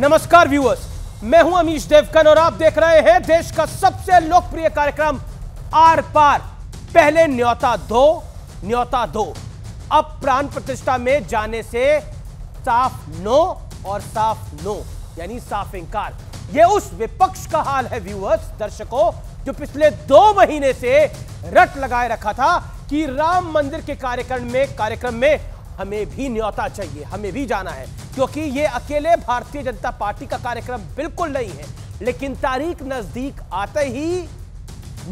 नमस्कार व्यूअर्स मैं हूं अमीश देवकन और आप देख रहे हैं देश का सबसे लोकप्रिय कार्यक्रम आर पार पहले न्योता दो न्योता दो अब प्राण प्रतिष्ठा में जाने से साफ नो और साफ नो यानी साफ इंकार यह उस विपक्ष का हाल है व्यूअर्स दर्शकों जो पिछले दो महीने से रट लगाए रखा था कि राम मंदिर के कार्यक्रम में कार्यक्रम में हमें भी न्योता चाहिए हमें भी जाना है क्योंकि ये अकेले भारतीय जनता पार्टी का कार्यक्रम बिल्कुल नहीं है लेकिन तारीख नजदीक आते ही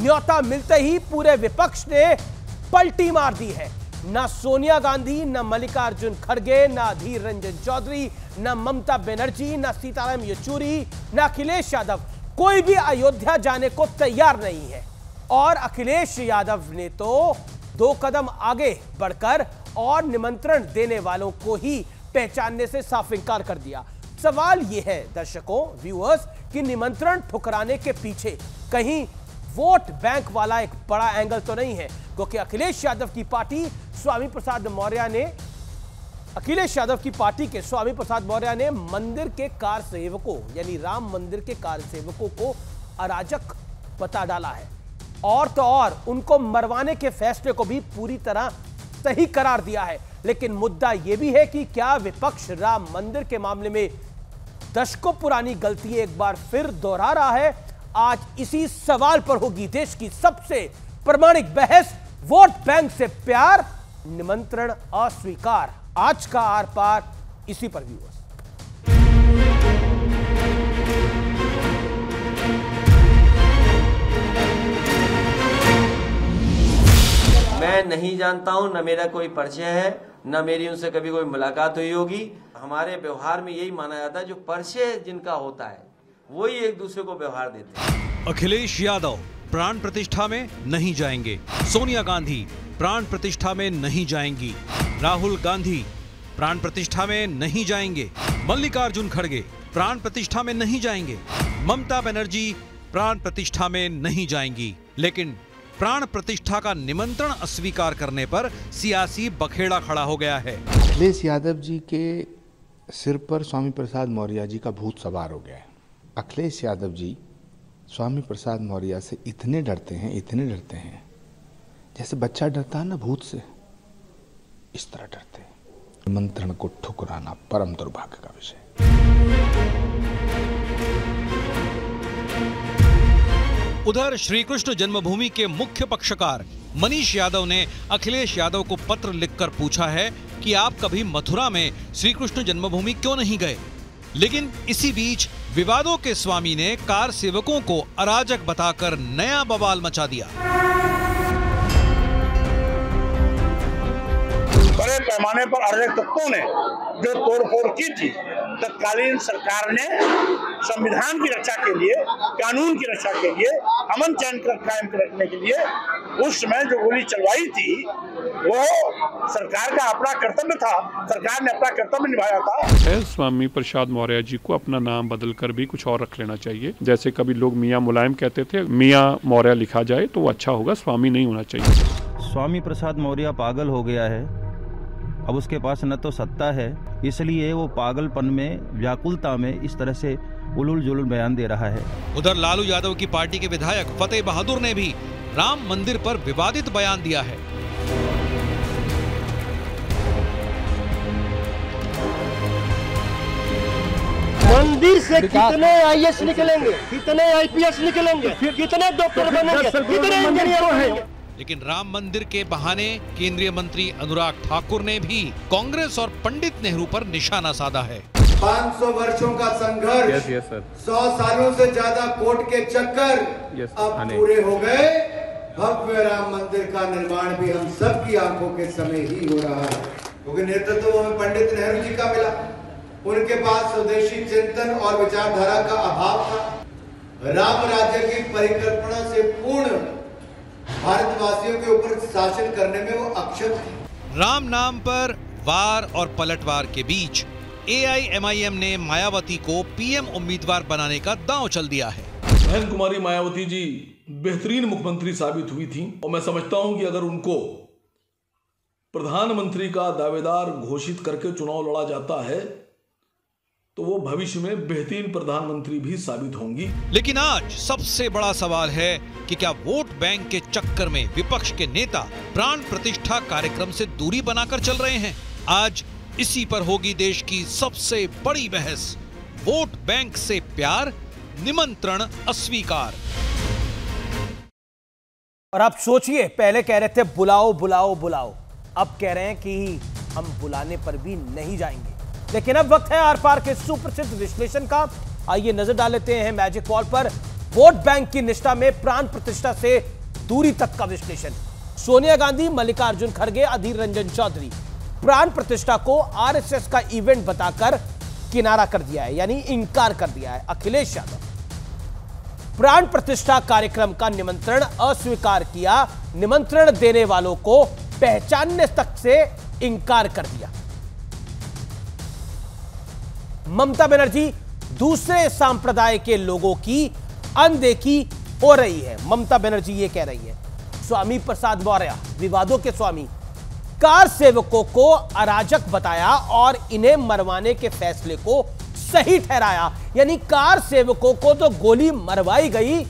न्योता मिलते ही पूरे विपक्ष ने पलटी मार दी है ना सोनिया गांधी ना मल्लिकार्जुन खड़गे ना अधीर रंजन चौधरी ना ममता बनर्जी ना सीताराम येचूरी ना अखिलेश यादव कोई भी अयोध्या जाने को तैयार नहीं है और अखिलेश यादव ने तो दो कदम आगे बढ़कर और निमंत्रण देने वालों को ही पहचानने से साफ इनकार कर दिया सवाल यह है दर्शकों व्यूअर्स कि निमंत्रण ठुकराने के पीछे कहीं वोट बैंक वाला एक बड़ा एंगल तो नहीं है क्योंकि अखिलेश यादव की पार्टी स्वामी प्रसाद मौर्य ने अखिलेश यादव की पार्टी के स्वामी प्रसाद मौर्य ने मंदिर के कार सेवकों यानी राम मंदिर के कार सेवकों को अराजक बता डाला है और तो और उनको मरवाने के फैसले को भी पूरी तरह सही करार दिया है लेकिन मुद्दा यह भी है कि क्या विपक्ष राम मंदिर के मामले में दशकों पुरानी गलती एक बार फिर दोहरा रहा है आज इसी सवाल पर होगी देश की सबसे प्रमाणिक बहस वोट बैंक से प्यार निमंत्रण अस्वीकार आज का आर पार इसी पर भी हुआ मैं नहीं जानता हूँ न मेरा कोई परिचय है न मेरी उनसे कभी कोई मुलाकात हुई होगी हमारे व्यवहार में यही माना जाता है जो परिचय जिनका होता है वही एक दूसरे को व्यवहार देते हैं अखिलेश यादव प्राण प्रतिष्ठा में नहीं जाएंगे सोनिया गांधी प्राण प्रतिष्ठा में नहीं जाएंगी राहुल गांधी प्राण प्रतिष्ठा में नहीं जाएंगे मल्लिकार्जुन खड़गे प्राण प्रतिष्ठा में नहीं जाएंगे ममता बनर्जी प्राण प्रतिष्ठा में नहीं जाएंगी लेकिन प्राण प्रतिष्ठा का निमंत्रण अस्वीकार करने पर सियासी बखेड़ा खड़ा हो गया है अखिलेश यादव जी के सिर पर स्वामी प्रसाद मौर्य जी का भूत सवार हो गया है अखिलेश यादव जी स्वामी प्रसाद मौर्य से इतने डरते हैं इतने डरते हैं जैसे बच्चा डरता है ना भूत से इस तरह डरते हैं निमंत्रण को ठुकराना परम दुर्भाग्य का विषय उधर श्रीकृष्ण जन्मभूमि के मुख्य पक्षकार मनीष यादव ने अखिलेश यादव को पत्र लिखकर पूछा है कि आप कभी मथुरा में श्रीकृष्ण जन्मभूमि क्यों नहीं गए लेकिन इसी बीच विवादों के स्वामी ने कार सेवकों को अराजक बताकर नया बवाल मचा दिया बड़े पैमाने पर अर्थक तत्वों ने जो तोड़फोड़ की थी तत्कालीन सरकार ने संविधान की रक्षा के लिए कानून की रक्षा के लिए अमन चैन कायम रखने के लिए उस समय जो गोली चलवाई थी वो सरकार का अपना कर्तव्य था सरकार ने अपना कर्तव्य निभाया था स्वामी प्रसाद मौर्य जी को अपना नाम बदल कर भी कुछ और रख लेना चाहिए जैसे कभी लोग मियाँ मुलायम कहते थे मियाँ मौर्य लिखा जाए तो अच्छा होगा स्वामी नहीं होना चाहिए स्वामी प्रसाद मौर्य पागल हो गया है अब उसके पास न तो सत्ता है इसलिए वो पागलपन में व्याकुलता में इस तरह से उलूल जुलुल बयान दे रहा है उधर लालू यादव की पार्टी के विधायक फतेह बहादुर ने भी राम मंदिर पर विवादित बयान दिया है मंदिर से कितने आईएएस निकलेंगे कितने आईपीएस निकलेंगे कितने डॉक्टर बनेंगे कितने इंजीनियर हैं लेकिन राम मंदिर के बहाने केंद्रीय मंत्री अनुराग ठाकुर ने भी कांग्रेस और पंडित नेहरू पर निशाना साधा है 500 वर्षों का संघर्ष yes, yes, 100 सालों से ज्यादा कोर्ट के चक्कर yes, अब हाँ, पूरे हो गए भव्य राम मंदिर का निर्माण भी हम सबकी आंखों के समय ही हो रहा है क्योंकि तो नेतृत्व तो हमें पंडित नेहरू जी का मिला उनके पास स्वदेशी चिंतन और विचारधारा का अभाव था राम राज्य की परिकल्पना से पूर्ण भारतवासियों के ऊपर शासन करने में वो अक्षम राम नाम पर वार और पलटवार के बीच एआईएमआईएम ने मायावती को पीएम उम्मीदवार बनाने का दांव चल दिया है बहन कुमारी मायावती जी बेहतरीन मुख्यमंत्री साबित हुई थी और मैं समझता हूं कि अगर उनको प्रधानमंत्री का दावेदार घोषित करके चुनाव लड़ा जाता है तो वो भविष्य में बेहतरीन प्रधानमंत्री भी साबित होंगी लेकिन आज सबसे बड़ा सवाल है कि क्या वोट बैंक के चक्कर में विपक्ष के नेता प्राण प्रतिष्ठा कार्यक्रम से दूरी बनाकर चल रहे हैं आज इसी पर होगी देश की सबसे बड़ी बहस वोट बैंक से प्यार निमंत्रण अस्वीकार और आप सोचिए पहले कह रहे थे बुलाओ बुलाओ बुलाओ अब कह रहे हैं कि हम बुलाने पर भी नहीं जाएंगे लेकिन अब वक्त है आर पार के सुप्रसिद्ध विश्लेषण का आइए नजर डाल लेते हैं मैजिक वॉल पर वोट बैंक की निष्ठा में प्राण प्रतिष्ठा से दूरी तक का विश्लेषण सोनिया गांधी मल्लिकार्जुन खड़गे अधीर रंजन चौधरी प्राण प्रतिष्ठा को आरएसएस का इवेंट बताकर किनारा कर दिया है यानी इंकार कर दिया है अखिलेश यादव प्राण प्रतिष्ठा कार्यक्रम का निमंत्रण अस्वीकार किया निमंत्रण देने वालों को पहचानने तक से इंकार कर दिया ममता बनर्जी दूसरे संप्रदाय के लोगों की अनदेखी हो रही है ममता बनर्जी ये कह रही है स्वामी प्रसाद मौर्य विवादों के स्वामी कार सेवकों को अराजक बताया और इन्हें मरवाने के फैसले को सही ठहराया यानी कार सेवकों को तो गोली मरवाई गई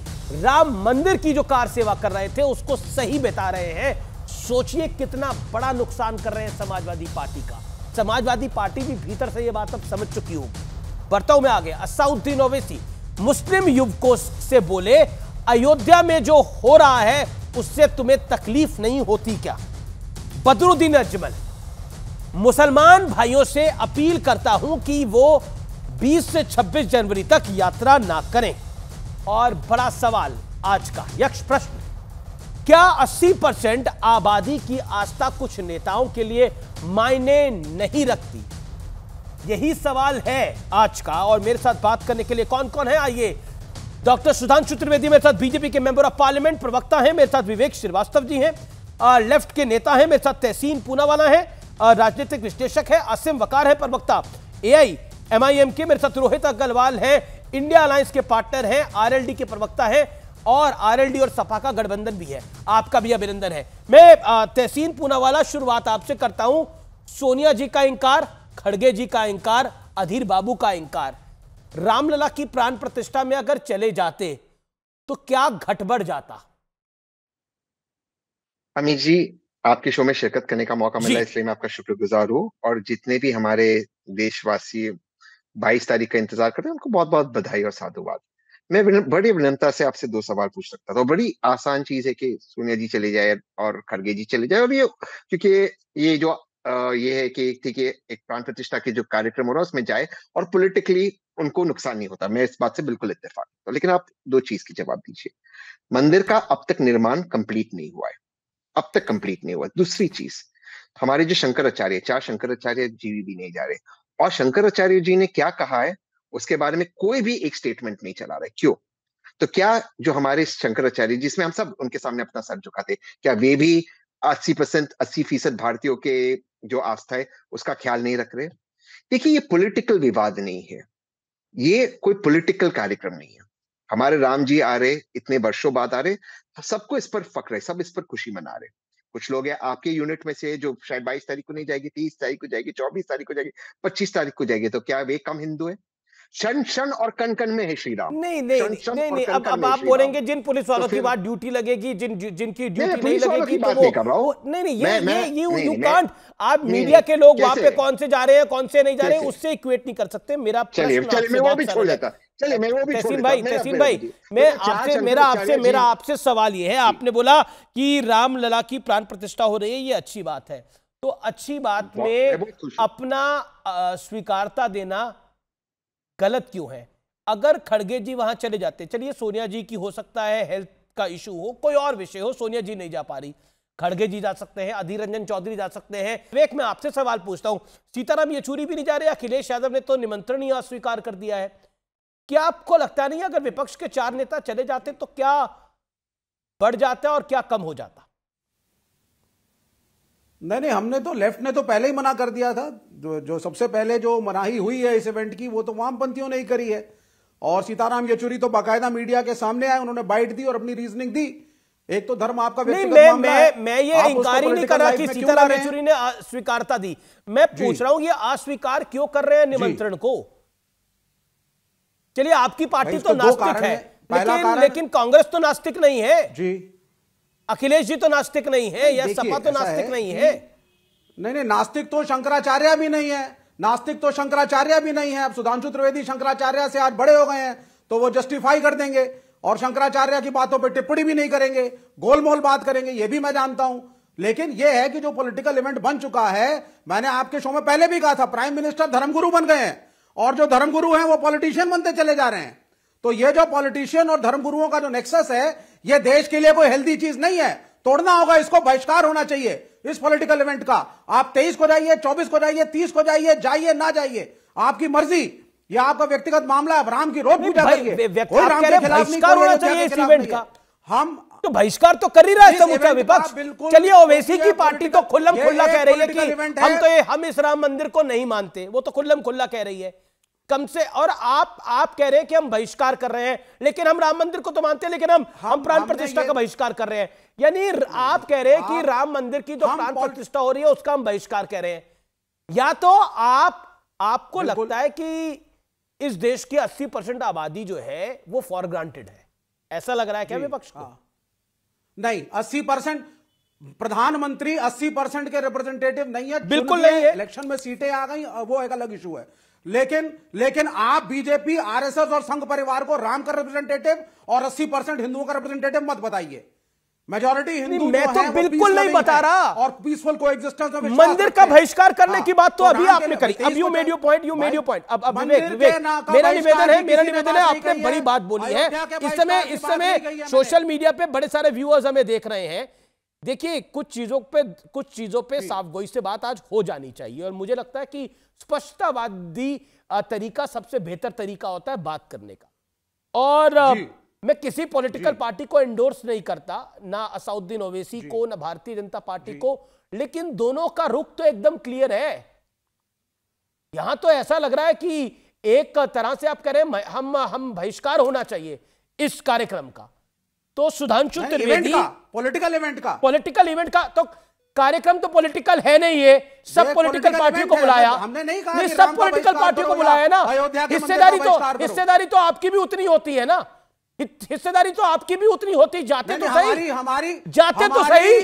राम मंदिर की जो कार सेवा कर रहे थे उसको सही बता रहे हैं सोचिए कितना बड़ा नुकसान कर रहे हैं समाजवादी पार्टी का समाजवादी पार्टी भी भीतर से ये बात अब समझ चुकी होगी बर्ताव में आ गया असाउद्दीन ओवैसी मुस्लिम युवकों से बोले अयोध्या में जो हो रहा है उससे तुम्हें तकलीफ नहीं होती क्या बदरुद्दीन अजमल मुसलमान भाइयों से अपील करता हूं कि वो 20 से 26 जनवरी तक यात्रा ना करें और बड़ा सवाल आज का यक्ष प्रश्न क्या 80 परसेंट आबादी की आस्था कुछ नेताओं के लिए मायने नहीं रखती यही सवाल है आज का और मेरे साथ बात करने के लिए कौन कौन है आइए डॉक्टर सुधांशु त्रिवेदी मेरे साथ बीजेपी के मेंबर ऑफ पार्लियामेंट प्रवक्ता हैं मेरे साथ विवेक श्रीवास्तव जी हैं लेफ्ट के नेता हैं मेरे साथ तहसीन पूनावाला है राजनीतिक विश्लेषक है आसिम वकार है प्रवक्ता ए आई के मेरे साथ रोहित अग्रवाल है इंडिया अलायंस के पार्टनर हैं आरएलडी के प्रवक्ता हैं और आरएलडी और सपा का गठबंधन भी है आपका भी अभिनंदन है मैं तहसीन पूनावाला शुरुआत आपसे करता हूं सोनिया जी का इंकार खड़गे जी का इंकार अधीर बाबू का इंकार रामलला की प्राण प्रतिष्ठा में अगर चले जाते तो क्या घटबड़ जाता अमित जी आपके शो में शिरकत करने का मौका मिला इसलिए मैं आपका शुक्रगुजार हूँ और जितने भी हमारे देशवासी 22 तारीख का इंतजार कर रहे हैं उनको बहुत बहुत बधाई और साधुवाद मैं बड़ी विनम्रता से आपसे दो सवाल पूछ सकता था बड़ी आसान चीज है कि सोनिया जी चले जाए और खड़गे जी चले जाए और ये क्योंकि ये जो ये है कि ठीक है एक प्राण प्रतिष्ठा के जो कार्यक्रम हो रहा है उसमें जाए और पॉलिटिकली उनको नुकसान नहीं होता मैं इस बात से बिल्कुल इतफाक तो लेकिन आप दो चीज की जवाब दीजिए मंदिर का अब तक निर्माण कंप्लीट नहीं हुआ है अब तक कंप्लीट नहीं हुआ दूसरी चीज हमारे जो शंकराचार्य चार शंकराचार्य जी भी नहीं जा रहे और शंकराचार्य जी ने क्या कहा है उसके बारे में कोई भी एक स्टेटमेंट नहीं चला रहा क्यों तो क्या जो हमारे शंकराचार्य जिसमें हम सब उनके सामने अपना सर झुकाते क्या वे भी अस्सी परसेंट अस्सी फीसद भारतीयों के जो आस्था है उसका ख्याल नहीं रख रहे देखिए ये पॉलिटिकल विवाद नहीं है ये कोई पॉलिटिकल कार्यक्रम नहीं है हमारे राम जी आ रहे इतने वर्षों बाद आ रहे सबको इस पर फक्र है सब इस पर खुशी मना रहे कुछ लोग हैं आपके यूनिट में से जो शायद बाईस तारीख को नहीं जाएगी तीस तारीख को जाएगी चौबीस तारीख को जाएगी पच्चीस तारीख को जाएगी तो क्या वे कम हिंदू है क्षण क्षण और कन कन में है श्री राम नहीं नहीं शन, नहीं, नहीं अब अब आप बोलेंगे जिन पुलिस वालों तो की बात ड्यूटी लगेगी जिन जिनकी ड्यूटी नहीं लगेगी तो वो नहीं नहीं ये ये ये यू कांट आप मीडिया के लोग वहां पे कौन से जा रहे हैं कौन से नहीं जा रहे हैं उससे इक्वेट नहीं कर सकते मेरा चलिए भी छोड़ देता चलिए मैं वो भी तहसीन भाई तहसीन भाई मैं आपसे मेरा आपसे मेरा आपसे सवाल ये है आपने बोला कि राम लला की प्राण प्रतिष्ठा हो रही है ये अच्छी बात है तो अच्छी बात में अपना स्वीकारता देना गलत क्यों है अगर खड़गे जी वहां चले जाते चलिए सोनिया जी की हो सकता है हेल्थ का इशू हो कोई और विषय हो सोनिया जी नहीं जा पा रही खड़गे जी जा सकते हैं अधीर रंजन चौधरी जा सकते हैं विवेक मैं आपसे सवाल पूछता हूं सीताराम येचूरी भी नहीं जा रहे अखिलेश यादव ने तो निमंत्रण ही अस्वीकार कर दिया है क्या आपको लगता नहीं अगर विपक्ष के चार नेता चले जाते तो क्या बढ़ जाता और क्या कम हो जाता नहीं नहीं हमने तो लेफ्ट ने तो पहले ही मना कर दिया था जो सबसे पहले जो मनाही हुई है इस इवेंट की वो तो वामपंथियों ने ही करी है और सीताराम येचुरी तो बाकायदा मीडिया के सामने आए उन्होंने बाइट दी और अपनी रीजनिंग दी एक तो धर्म आपका नहीं मैं मैं मैं ये ही नहीं कर रहा कि सीताराम येचुरी ने स्वीकारता दी मैं पूछ रहा हूं ये अस्वीकार क्यों कर रहे हैं निमंत्रण को चलिए आपकी पार्टी तो नास्तिक है लेकिन लेकिन कांग्रेस तो नास्तिक नहीं है जी अखिलेश जी तो नास्तिक नहीं है या सपा तो नास्तिक नहीं है नहीं नहीं नास्तिक तो शंकराचार्य भी नहीं है नास्तिक तो शंकराचार्य भी नहीं है अब सुधांशु त्रिवेदी शंकराचार्य से आज बड़े हो गए हैं तो वो जस्टिफाई कर देंगे और शंकराचार्य की बातों पर टिप्पणी भी नहीं करेंगे गोलमोल बात करेंगे ये भी मैं जानता हूं लेकिन यह है कि जो पॉलिटिकल इवेंट बन चुका है मैंने आपके शो में पहले भी कहा था प्राइम मिनिस्टर धर्मगुरु बन गए हैं और जो धर्मगुरु हैं वो पॉलिटिशियन बनते चले जा रहे हैं तो ये जो पॉलिटिशियन और धर्मगुरुओं का जो नेक्सस है ये देश के लिए कोई हेल्दी चीज नहीं है तोड़ना होगा इसको बहिष्कार होना चाहिए इस पॉलिटिकल इवेंट का आप तेईस को जाइए चौबीस को जाइए तीस को जाइए जाइए ना जाइए आपकी मर्जी यह आपका व्यक्तिगत मामला अब राम की रोज पूजा करिए हम तो बहिष्कार तो कर ही रहा है समूचा विपक्ष चलिए ओवैसी की पार्टी तो खुल्लम खुल्ला कह रही है कि हम तो ये हम इस राम मंदिर को नहीं मानते वो तो खुल्लम खुल्ला कह रही है कम से और आप आप कह रहे हैं कि हम बहिष्कार कर रहे हैं लेकिन हम राम मंदिर को तो मानते हैं लेकिन हम हम प्राण प्रतिष्ठा का बहिष्कार कर रहे हैं यानी आप कह रहे हैं कि राम मंदिर की जो प्राण प्रतिष्ठा हो रही है उसका हम बहिष्कार कह रहे हैं या तो आप आपको लगता है कि इस देश की 80 परसेंट आबादी जो है वो फॉर ग्रांटेड है ऐसा लग रहा है क्या विपक्ष को हाँ। नहीं 80 परसेंट प्रधानमंत्री 80 परसेंट के रिप्रेजेंटेटिव नहीं है बिल्कुल नहीं है इलेक्शन में सीटें आ गई वो एक अलग इशू है लेकिन लेकिन आप बीजेपी आरएसएस और संघ परिवार को राम का रिप्रेजेंटेटिव और अस्सी परसेंट हिंदुओं का रिप्रेजेंटेटिव मत बताइए मेजोरिटी हिंदू मैं तो बिल्कुल नहीं बता रहा और पीसफुल को एग्जिस्टेंस मंदिर का बहिष्कार करने की हाँ, बात तो अभी आपने करी अब you made you point you made you point अब अब मेरा निवेदन है मेरा निवेदन है आपने बड़ी बात बोली है इस समय इस समय सोशल मीडिया पे बड़े सारे व्यूअर्स हमें देख रहे हैं देखिए कुछ चीजों पे कुछ चीजों पे साफ गोई से बात आज हो जानी चाहिए और मुझे लगता है कि स्पष्टतावादी तरीका सबसे बेहतर तरीका होता है बात करने का और मैं किसी पॉलिटिकल पार्टी को एंडोर्स नहीं करता ना असाउद्दीन ओवैसी को ना भारतीय जनता पार्टी को लेकिन दोनों का रुख तो एकदम क्लियर है यहां तो ऐसा लग रहा है कि एक तरह से आप कह रहे हैं हम हम बहिष्कार होना चाहिए इस कार्यक्रम का तो सुधांशु त्रिवेदी पॉलिटिकल इवेंट का पॉलिटिकल इवेंट का तो कार्यक्रम तो पॉलिटिकल है नहीं ये सब पॉलिटिकल पार्टियों को बुलाया हमने नहीं कहा नहीं सब पॉलिटिकल पार्टियों को बुलाया ना हिस्सेदारी तो हिस्सेदारी तो आपकी भी उतनी होती है ना हिस्सेदारी तो आपकी भी उतनी होती जाते तो सही हमारी जाते तो सही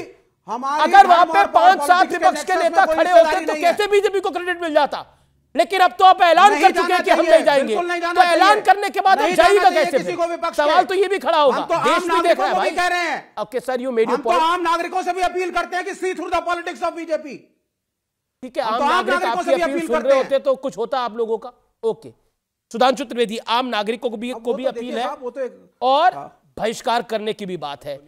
अगर वहां पे पांच सात विपक्ष के नेता खड़े होते तो कैसे बीजेपी को क्रेडिट मिल जाता लेकिन अब तो आप ऐलान कर चुके हैं कि हम नहीं जाएंगे नहीं तो ऐलान करने के बाद हम तो कैसे सवाल तो ये भी खड़ा होगा तो देश भी देख रहा है भाई कह रहे हैं ओके सर यू मेड आम नागरिकों से भी अपील करते हैं कि see through the politics of BJP ठीक है आम तो नागरिकों से भी अपील करते होते तो कुछ होता आप लोगों का ओके सुधांशु त्रिवेदी आम नागरिकों को भी को भी तो अपील है तो एक... और हाँ। बहिष्कार करने की भी बात है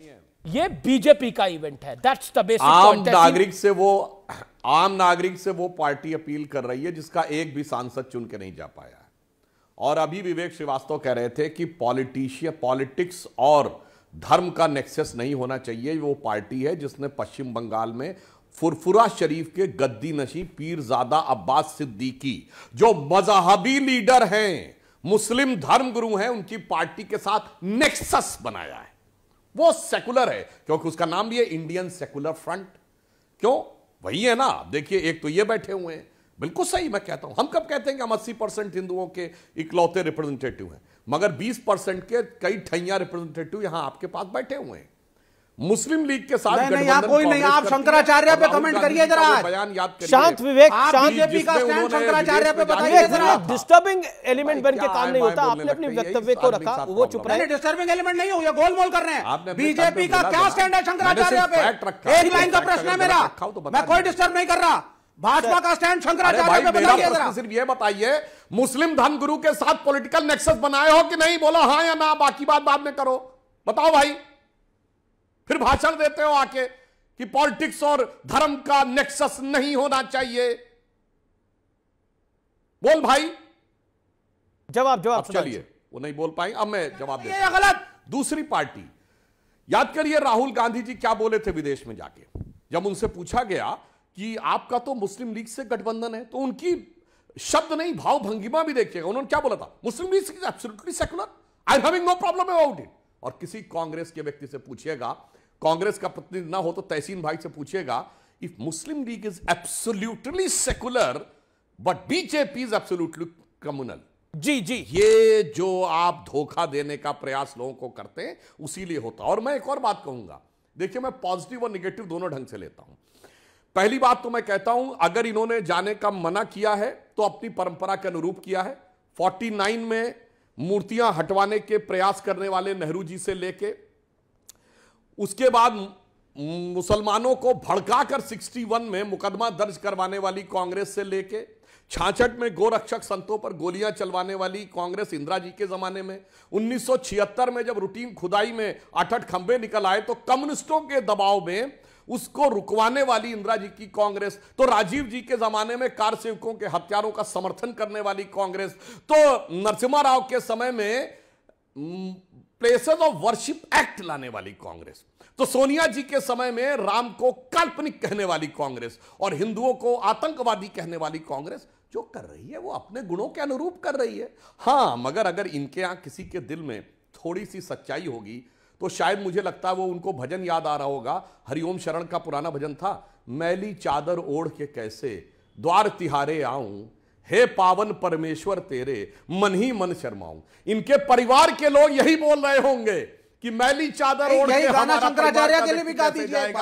ये बीजेपी का इवेंट है दैट्स द बेसिक आम नागरिक से वो आम नागरिक से वो पार्टी अपील कर रही है जिसका एक भी सांसद चुन के नहीं जा पाया है और अभी विवेक श्रीवास्तव कह रहे थे कि पॉलिटिशिया पॉलिटिक्स और धर्म का नेक्सेस नहीं होना चाहिए वो पार्टी है जिसने पश्चिम बंगाल में फुरफुरा शरीफ के गद्दी नशी पीरजादा अब्बास सिद्दीकी जो मजहबी लीडर हैं मुस्लिम धर्म गुरु हैं उनकी पार्टी के साथ नेक्सस बनाया है वो सेकुलर है क्योंकि उसका नाम भी है इंडियन सेकुलर फ्रंट क्यों वही है ना देखिए एक तो ये बैठे हुए हैं बिल्कुल सही मैं कहता हूं हम कब कहते हैं कि हम अस्सी परसेंट हिंदुओं के इकलौते रिप्रेजेंटेटिव हैं मगर बीस परसेंट के कई ठैया रिप्रेजेंटेटिव यहां आपके पास बैठे हुए हैं मुस्लिम लीग के साथ नहीं, नहीं कोई नहीं आप शंकराचार्य पे कमेंट करिए जरा बयान याद शांत विवेक शांत का स्टैंड शंकराचार्य पे बताइए जरा डिस्टर्बिंग एलिमेंट बन के काम नहीं होता आपने अपने वक्तव्य को रखा वो चुप रहे डिस्टर्बिंग एलिमेंट नहीं हो गोल गोलमोल कर रहे हैं बीजेपी का क्या स्टैंड है शंकराचार्य पे एक लाइन का प्रश्न है मेरा तो मैं कोई डिस्टर्ब नहीं कर रहा भाजपा का स्टैंड शंकराचार्य पे बताइए सिर्फ ये बताइए मुस्लिम धर्म गुरु के साथ पॉलिटिकल नेक्सस बनाए हो कि नहीं बोला हाँ या ना बाकी बात बाद में करो बताओ भाई फिर भाषण देते हो आके कि पॉलिटिक्स और धर्म का नेक्सस नहीं होना चाहिए बोल भाई जवाब जवाब चलिए वो नहीं बोल पाए अब मैं जवाब दे गलत दूसरी पार्टी याद करिए राहुल गांधी जी क्या बोले थे विदेश में जाके जब उनसे पूछा गया कि आपका तो मुस्लिम लीग से गठबंधन है तो उनकी शब्द नहीं भाव भंगिमा भी देखिएगा उन्होंने क्या बोला था मुस्लिम लीग से secular I am having no problem about it और किसी कांग्रेस के व्यक्ति से पूछिएगा कांग्रेस का प्रतिनिधि ना हो तो तहसीन भाई से पूछिएगा if Muslim League is absolutely secular but BJP is absolutely communal जी जी ये जो आप धोखा देने का प्रयास लोगों को करते हैं उसी लिए होता और मैं एक और बात कहूंगा देखिए मैं पॉजिटिव और निगेटिव दोनों ढंग से लेता हूं पहली बात तो मैं कहता हूं अगर इन्होंने जाने का मना किया है तो अपनी परंपरा के अनुरूप किया है 49 में मूर्तियां हटवाने के प्रयास करने वाले नेहरू जी से लेके उसके बाद मुसलमानों को भड़काकर 61 में मुकदमा दर्ज करवाने वाली कांग्रेस से लेके छाछठ में गोरक्षक संतों पर गोलियां चलवाने वाली कांग्रेस इंदिरा जी के जमाने में 1976 में जब रूटीन खुदाई में आठ खंबे निकल आए तो कम्युनिस्टों के दबाव में उसको रुकवाने वाली इंदिरा जी की कांग्रेस तो राजीव जी के जमाने में कार सेवकों के हथियारों का समर्थन करने वाली कांग्रेस तो नरसिम्हा राव के समय में प्लेसेस ऑफ वर्शिप एक्ट लाने वाली कांग्रेस तो सोनिया जी के समय में राम को काल्पनिक कहने वाली कांग्रेस और हिंदुओं को आतंकवादी कहने वाली कांग्रेस जो कर रही है वो अपने गुणों के अनुरूप कर रही है हां मगर अगर इनके यहां किसी के दिल में थोड़ी सी सच्चाई होगी तो शायद मुझे लगता है वो उनको भजन याद आ रहा होगा हरिओम शरण का पुराना भजन था मैली चादर ओढ़ के कैसे द्वार तिहारे आऊं हे पावन परमेश्वर तेरे मन ही मन शर्माऊ इनके परिवार के लोग यही बोल रहे होंगे कि मैली चादर ओढ़ के हमारा शंकराचार्य के लिए भी गा दीजिए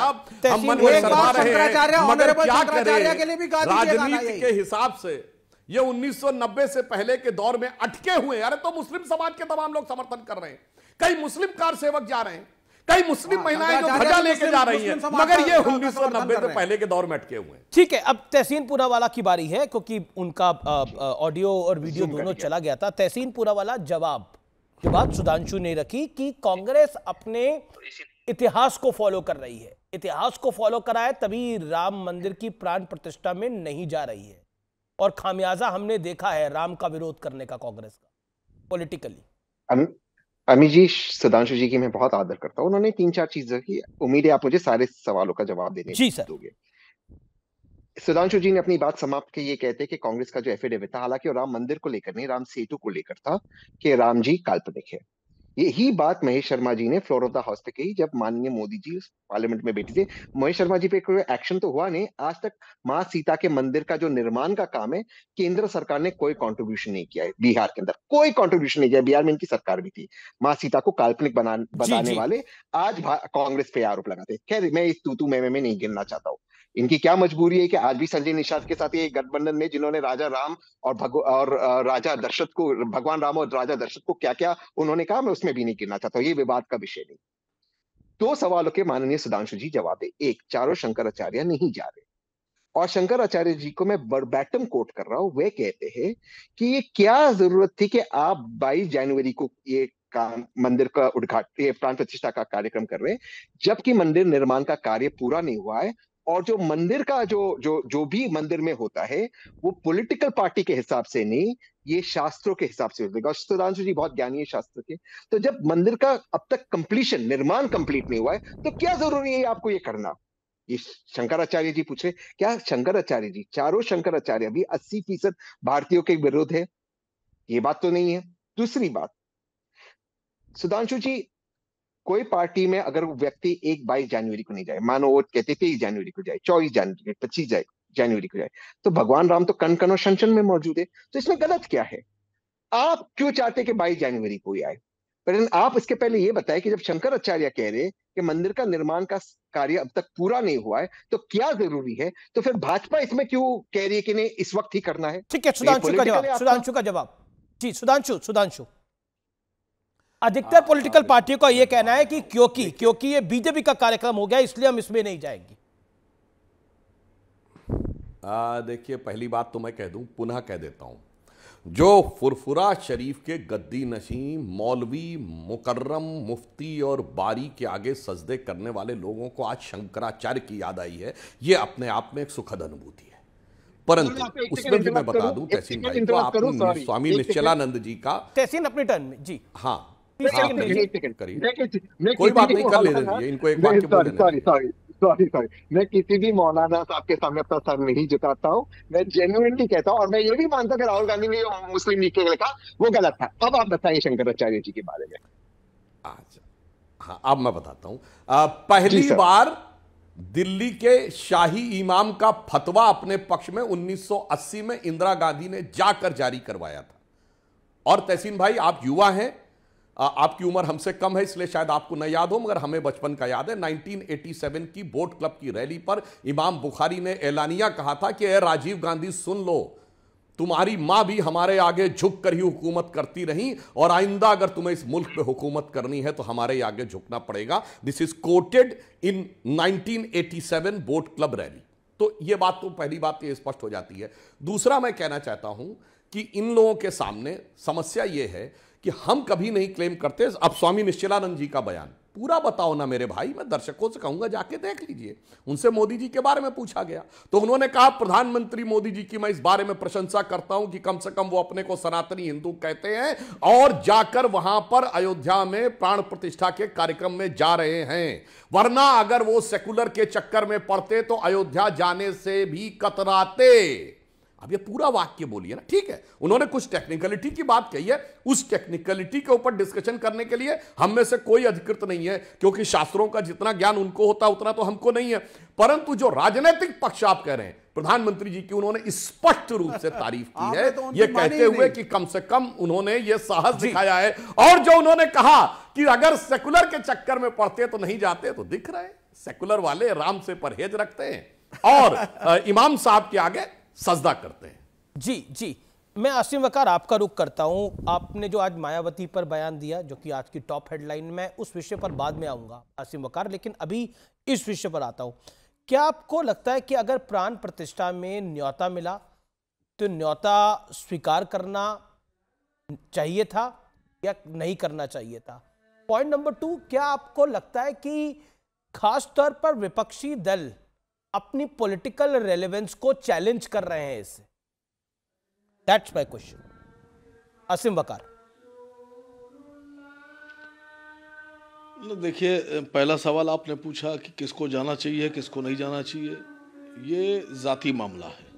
हम मन में शर्मा रहे हैं मगर क्या करें राजनीति के हिसाब से ये 1990 से पहले के दौर में अटके हुए अरे तो मुस्लिम समाज के तमाम लोग समर्थन कर रहे हैं कई मुस्लिम कार सेवक जा रहे हैं कई मुस्लिम हाँ, महिलाएं हाँ, जो ध्वजा हाँ, लेके जा रही हैं मगर ये उन्नीस सौ नब्बे से पहले के दौर में अटके हुए हैं ठीक है अब तहसीन पुरा वाला की बारी है क्योंकि उनका ऑडियो और वीडियो दोनों चला गया था तहसीन पुरा वाला जवाब के बाद सुधांशु ने रखी कि कांग्रेस अपने इतिहास को फॉलो कर रही है इतिहास को फॉलो कराए तभी राम मंदिर की प्राण प्रतिष्ठा में नहीं जा रही है और खामियाजा हमने देखा है राम का विरोध करने का कांग्रेस का पॉलिटिकली अमित जी सुधांशु जी की मैं बहुत आदर करता हूँ उन्होंने तीन चार चीजें की उम्मीद है आप मुझे सारे सवालों का जवाब देने जी सर दोगे सुधांशु जी ने अपनी बात समाप्त के ये कहते कि कांग्रेस का जो एफिडेविट था हालांकि राम मंदिर को लेकर नहीं राम सेतु को लेकर था कि राम जी काल्पनिक है यही बात महेश शर्मा जी ने फ्लोर ऑफ द हाउस पे कही जब माननीय मोदी जी पार्लियामेंट में बैठे थे महेश शर्मा जी पे कोई एक्शन तो हुआ नहीं आज तक माँ सीता के मंदिर का जो निर्माण का काम है केंद्र सरकार ने कोई कंट्रीब्यूशन नहीं किया है बिहार के अंदर कोई कंट्रीब्यूशन नहीं किया बिहार में इनकी सरकार भी थी माँ सीता को काल्पनिक बना जी. वाले आज कांग्रेस पे आरोप लगाते खैर मैं इस तू तू मैं मैं नहीं गिरना चाहता हूँ इनकी क्या मजबूरी है कि आज भी संजय निषाद के साथ ये गठबंधन में जिन्होंने राजा राम और भगव और राजा दशरथ को भगवान राम और राजा दशरथ को क्या क्या उन्होंने कहा मैं उसमें भी नहीं गिरना चाहता ये विवाद का विषय नहीं दो सवालों के माननीय सुधांशु जी जवाब दे एक चारों शंकराचार्य नहीं जा रहे और शंकराचार्य जी को मैं बर्बैटम कोट कर रहा हूं वे कहते हैं कि ये क्या जरूरत थी कि आप 22 जनवरी को ये काम मंदिर का उद्घाटन प्राण प्रतिष्ठा का कार्यक्रम कर रहे हैं जबकि मंदिर निर्माण का कार्य पूरा नहीं हुआ है और जो मंदिर का जो जो जो भी मंदिर में होता है वो पॉलिटिकल पार्टी के हिसाब से नहीं ये शास्त्रों के हिसाब से होता है सुधांशु जी बहुत ज्ञानी है शास्त्र के तो जब मंदिर का अब तक कंप्लीशन निर्माण कंप्लीट नहीं हुआ है तो क्या जरूरी है आपको ये करना ये शंकराचार्य जी पूछे क्या शंकराचार्य जी चारों शंकराचार्य अभी अस्सी फीसद भारतीयों के विरोध है ये बात तो नहीं है दूसरी बात सुधांशु जी कोई पार्टी में अगर व्यक्ति एक बाईस जनवरी को नहीं जाए मानो वो कहते तेईस जनवरी को जाए चौबीस जनवरी पच्चीस जाए जनवरी को जाए तो भगवान राम तो कन कनो शनशन में मौजूद है तो इसमें गलत क्या है आप क्यों चाहते कि बाईस जनवरी को ही आए पर आप इसके पहले ये बताए कि जब शंकर आचार्य कह रहे कि मंदिर का निर्माण का कार्य अब तक पूरा नहीं हुआ है तो क्या जरूरी है तो फिर भाजपा इसमें क्यों कह रही है कि नहीं इस वक्त ही करना है ठीक है तो सुधांशु का जवाब सुधांशु का जवाब जी सुधांशु सुधांशु अधिकतर पॉलिटिकल हाँ, हाँ, पार्टियों का यह कहना है कि क्योंकि क्योंकि ये बीजेपी का कार्यक्रम हो गया इसलिए हम इसमें नहीं जाएंगे देखिए पहली बात तो मैं कह दूं पुनः कह देता हूं जो फुरफुरा शरीफ के गद्दी नशी मौलवी मुकर्रम मुफ्ती और बारी के आगे सजदे करने वाले लोगों को आज शंकराचार्य की याद आई है ये अपने आप में एक सुखद अनुभूति है परंतु उसमें भी मैं बता दूं तहसीन भाई तो आपने स्वामी निश्चलानंद जी का तहसीन अपने टर्न में जी हाँ हाँ, कोई बात नहीं कर मैं किसी भी मौलाना साहब के सामने अपना सर नहीं झुकाता हूँ मैं जेन्युनली कहता हूँ और मैं ये भी मानता कि राहुल गांधी ने मुस्लिम लीग के लिखा वो गलत था अब आप बताइए शंकराचार्य जी के बारे में हाँ, अब मैं बताता हूँ पहली बार दिल्ली के शाही इमाम का फतवा अपने पक्ष में 1980 में इंदिरा गांधी ने जाकर जारी करवाया था और तहसीन भाई आप युवा हैं आपकी उम्र हमसे कम है इसलिए शायद आपको न याद हो मगर हमें बचपन का याद है 1987 की बोट क्लब की रैली पर इमाम बुखारी ने एलानिया कहा था कि ए राजीव गांधी सुन लो तुम्हारी माँ भी हमारे आगे झुक कर ही हुकूमत करती रही और आइंदा अगर तुम्हें इस मुल्क पे हुकूमत करनी है तो हमारे आगे झुकना पड़ेगा this is quoted in 1987 boat club rally तो ये बात तो पहली बात तो ये स्पष्ट हो जाती है दूसरा मैं कहना चाहता हूं कि इन लोगों के सामने समस्या ये है कि हम कभी नहीं क्लेम करते अब स्वामी निश्चलानंद जी का बयान पूरा बताओ ना मेरे भाई मैं दर्शकों से कहूंगा जाके देख लीजिए उनसे मोदी जी के बारे में पूछा गया तो उन्होंने कहा प्रधानमंत्री मोदी जी की मैं इस बारे में प्रशंसा करता हूं कि कम से कम वो अपने को सनातनी हिंदू कहते हैं और जाकर वहां पर अयोध्या में प्राण प्रतिष्ठा के कार्यक्रम में जा रहे हैं वरना अगर वो सेकुलर के चक्कर में पड़ते तो अयोध्या जाने से भी कतराते अब ये पूरा वाक्य बोलिए ना ठीक है उन्होंने कुछ टेक्निकलिटी की बात कही है उस टेक्निकलिटी के ऊपर डिस्कशन करने के लिए हम में से कोई अधिकृत नहीं है क्योंकि शास्त्रों का जितना ज्ञान उनको होता उतना तो हमको नहीं है परंतु जो राजनीतिक पक्ष आप कह रहे हैं प्रधानमंत्री जी की उन्होंने स्पष्ट रूप से तारीफ की है तो ये कहते हुए कि कम से कम उन्होंने ये साहस दिखाया है और जो उन्होंने कहा कि अगर सेकुलर के चक्कर में पढ़ते तो नहीं जाते तो दिख रहे सेकुलर वाले राम से परहेज रखते हैं और इमाम साहब के आगे सजदा करते हैं जी जी मैं आसिम वकार आपका रुख करता हूं आपने जो आज मायावती पर बयान दिया जो कि आज की टॉप हेडलाइन में उस विषय पर बाद में आऊंगा आसिम वकार लेकिन अभी इस विषय पर आता हूं क्या आपको लगता है कि अगर प्राण प्रतिष्ठा में न्योता मिला तो न्योता स्वीकार करना चाहिए था या नहीं करना चाहिए था पॉइंट नंबर टू क्या आपको लगता है कि खासतौर पर विपक्षी दल अपनी पॉलिटिकल रेलेवेंस को चैलेंज कर रहे हैं इससे दैट्स माय क्वेश्चन असीम बकार देखिए पहला सवाल आपने पूछा कि किसको जाना चाहिए किसको नहीं जाना चाहिए ये जाति मामला है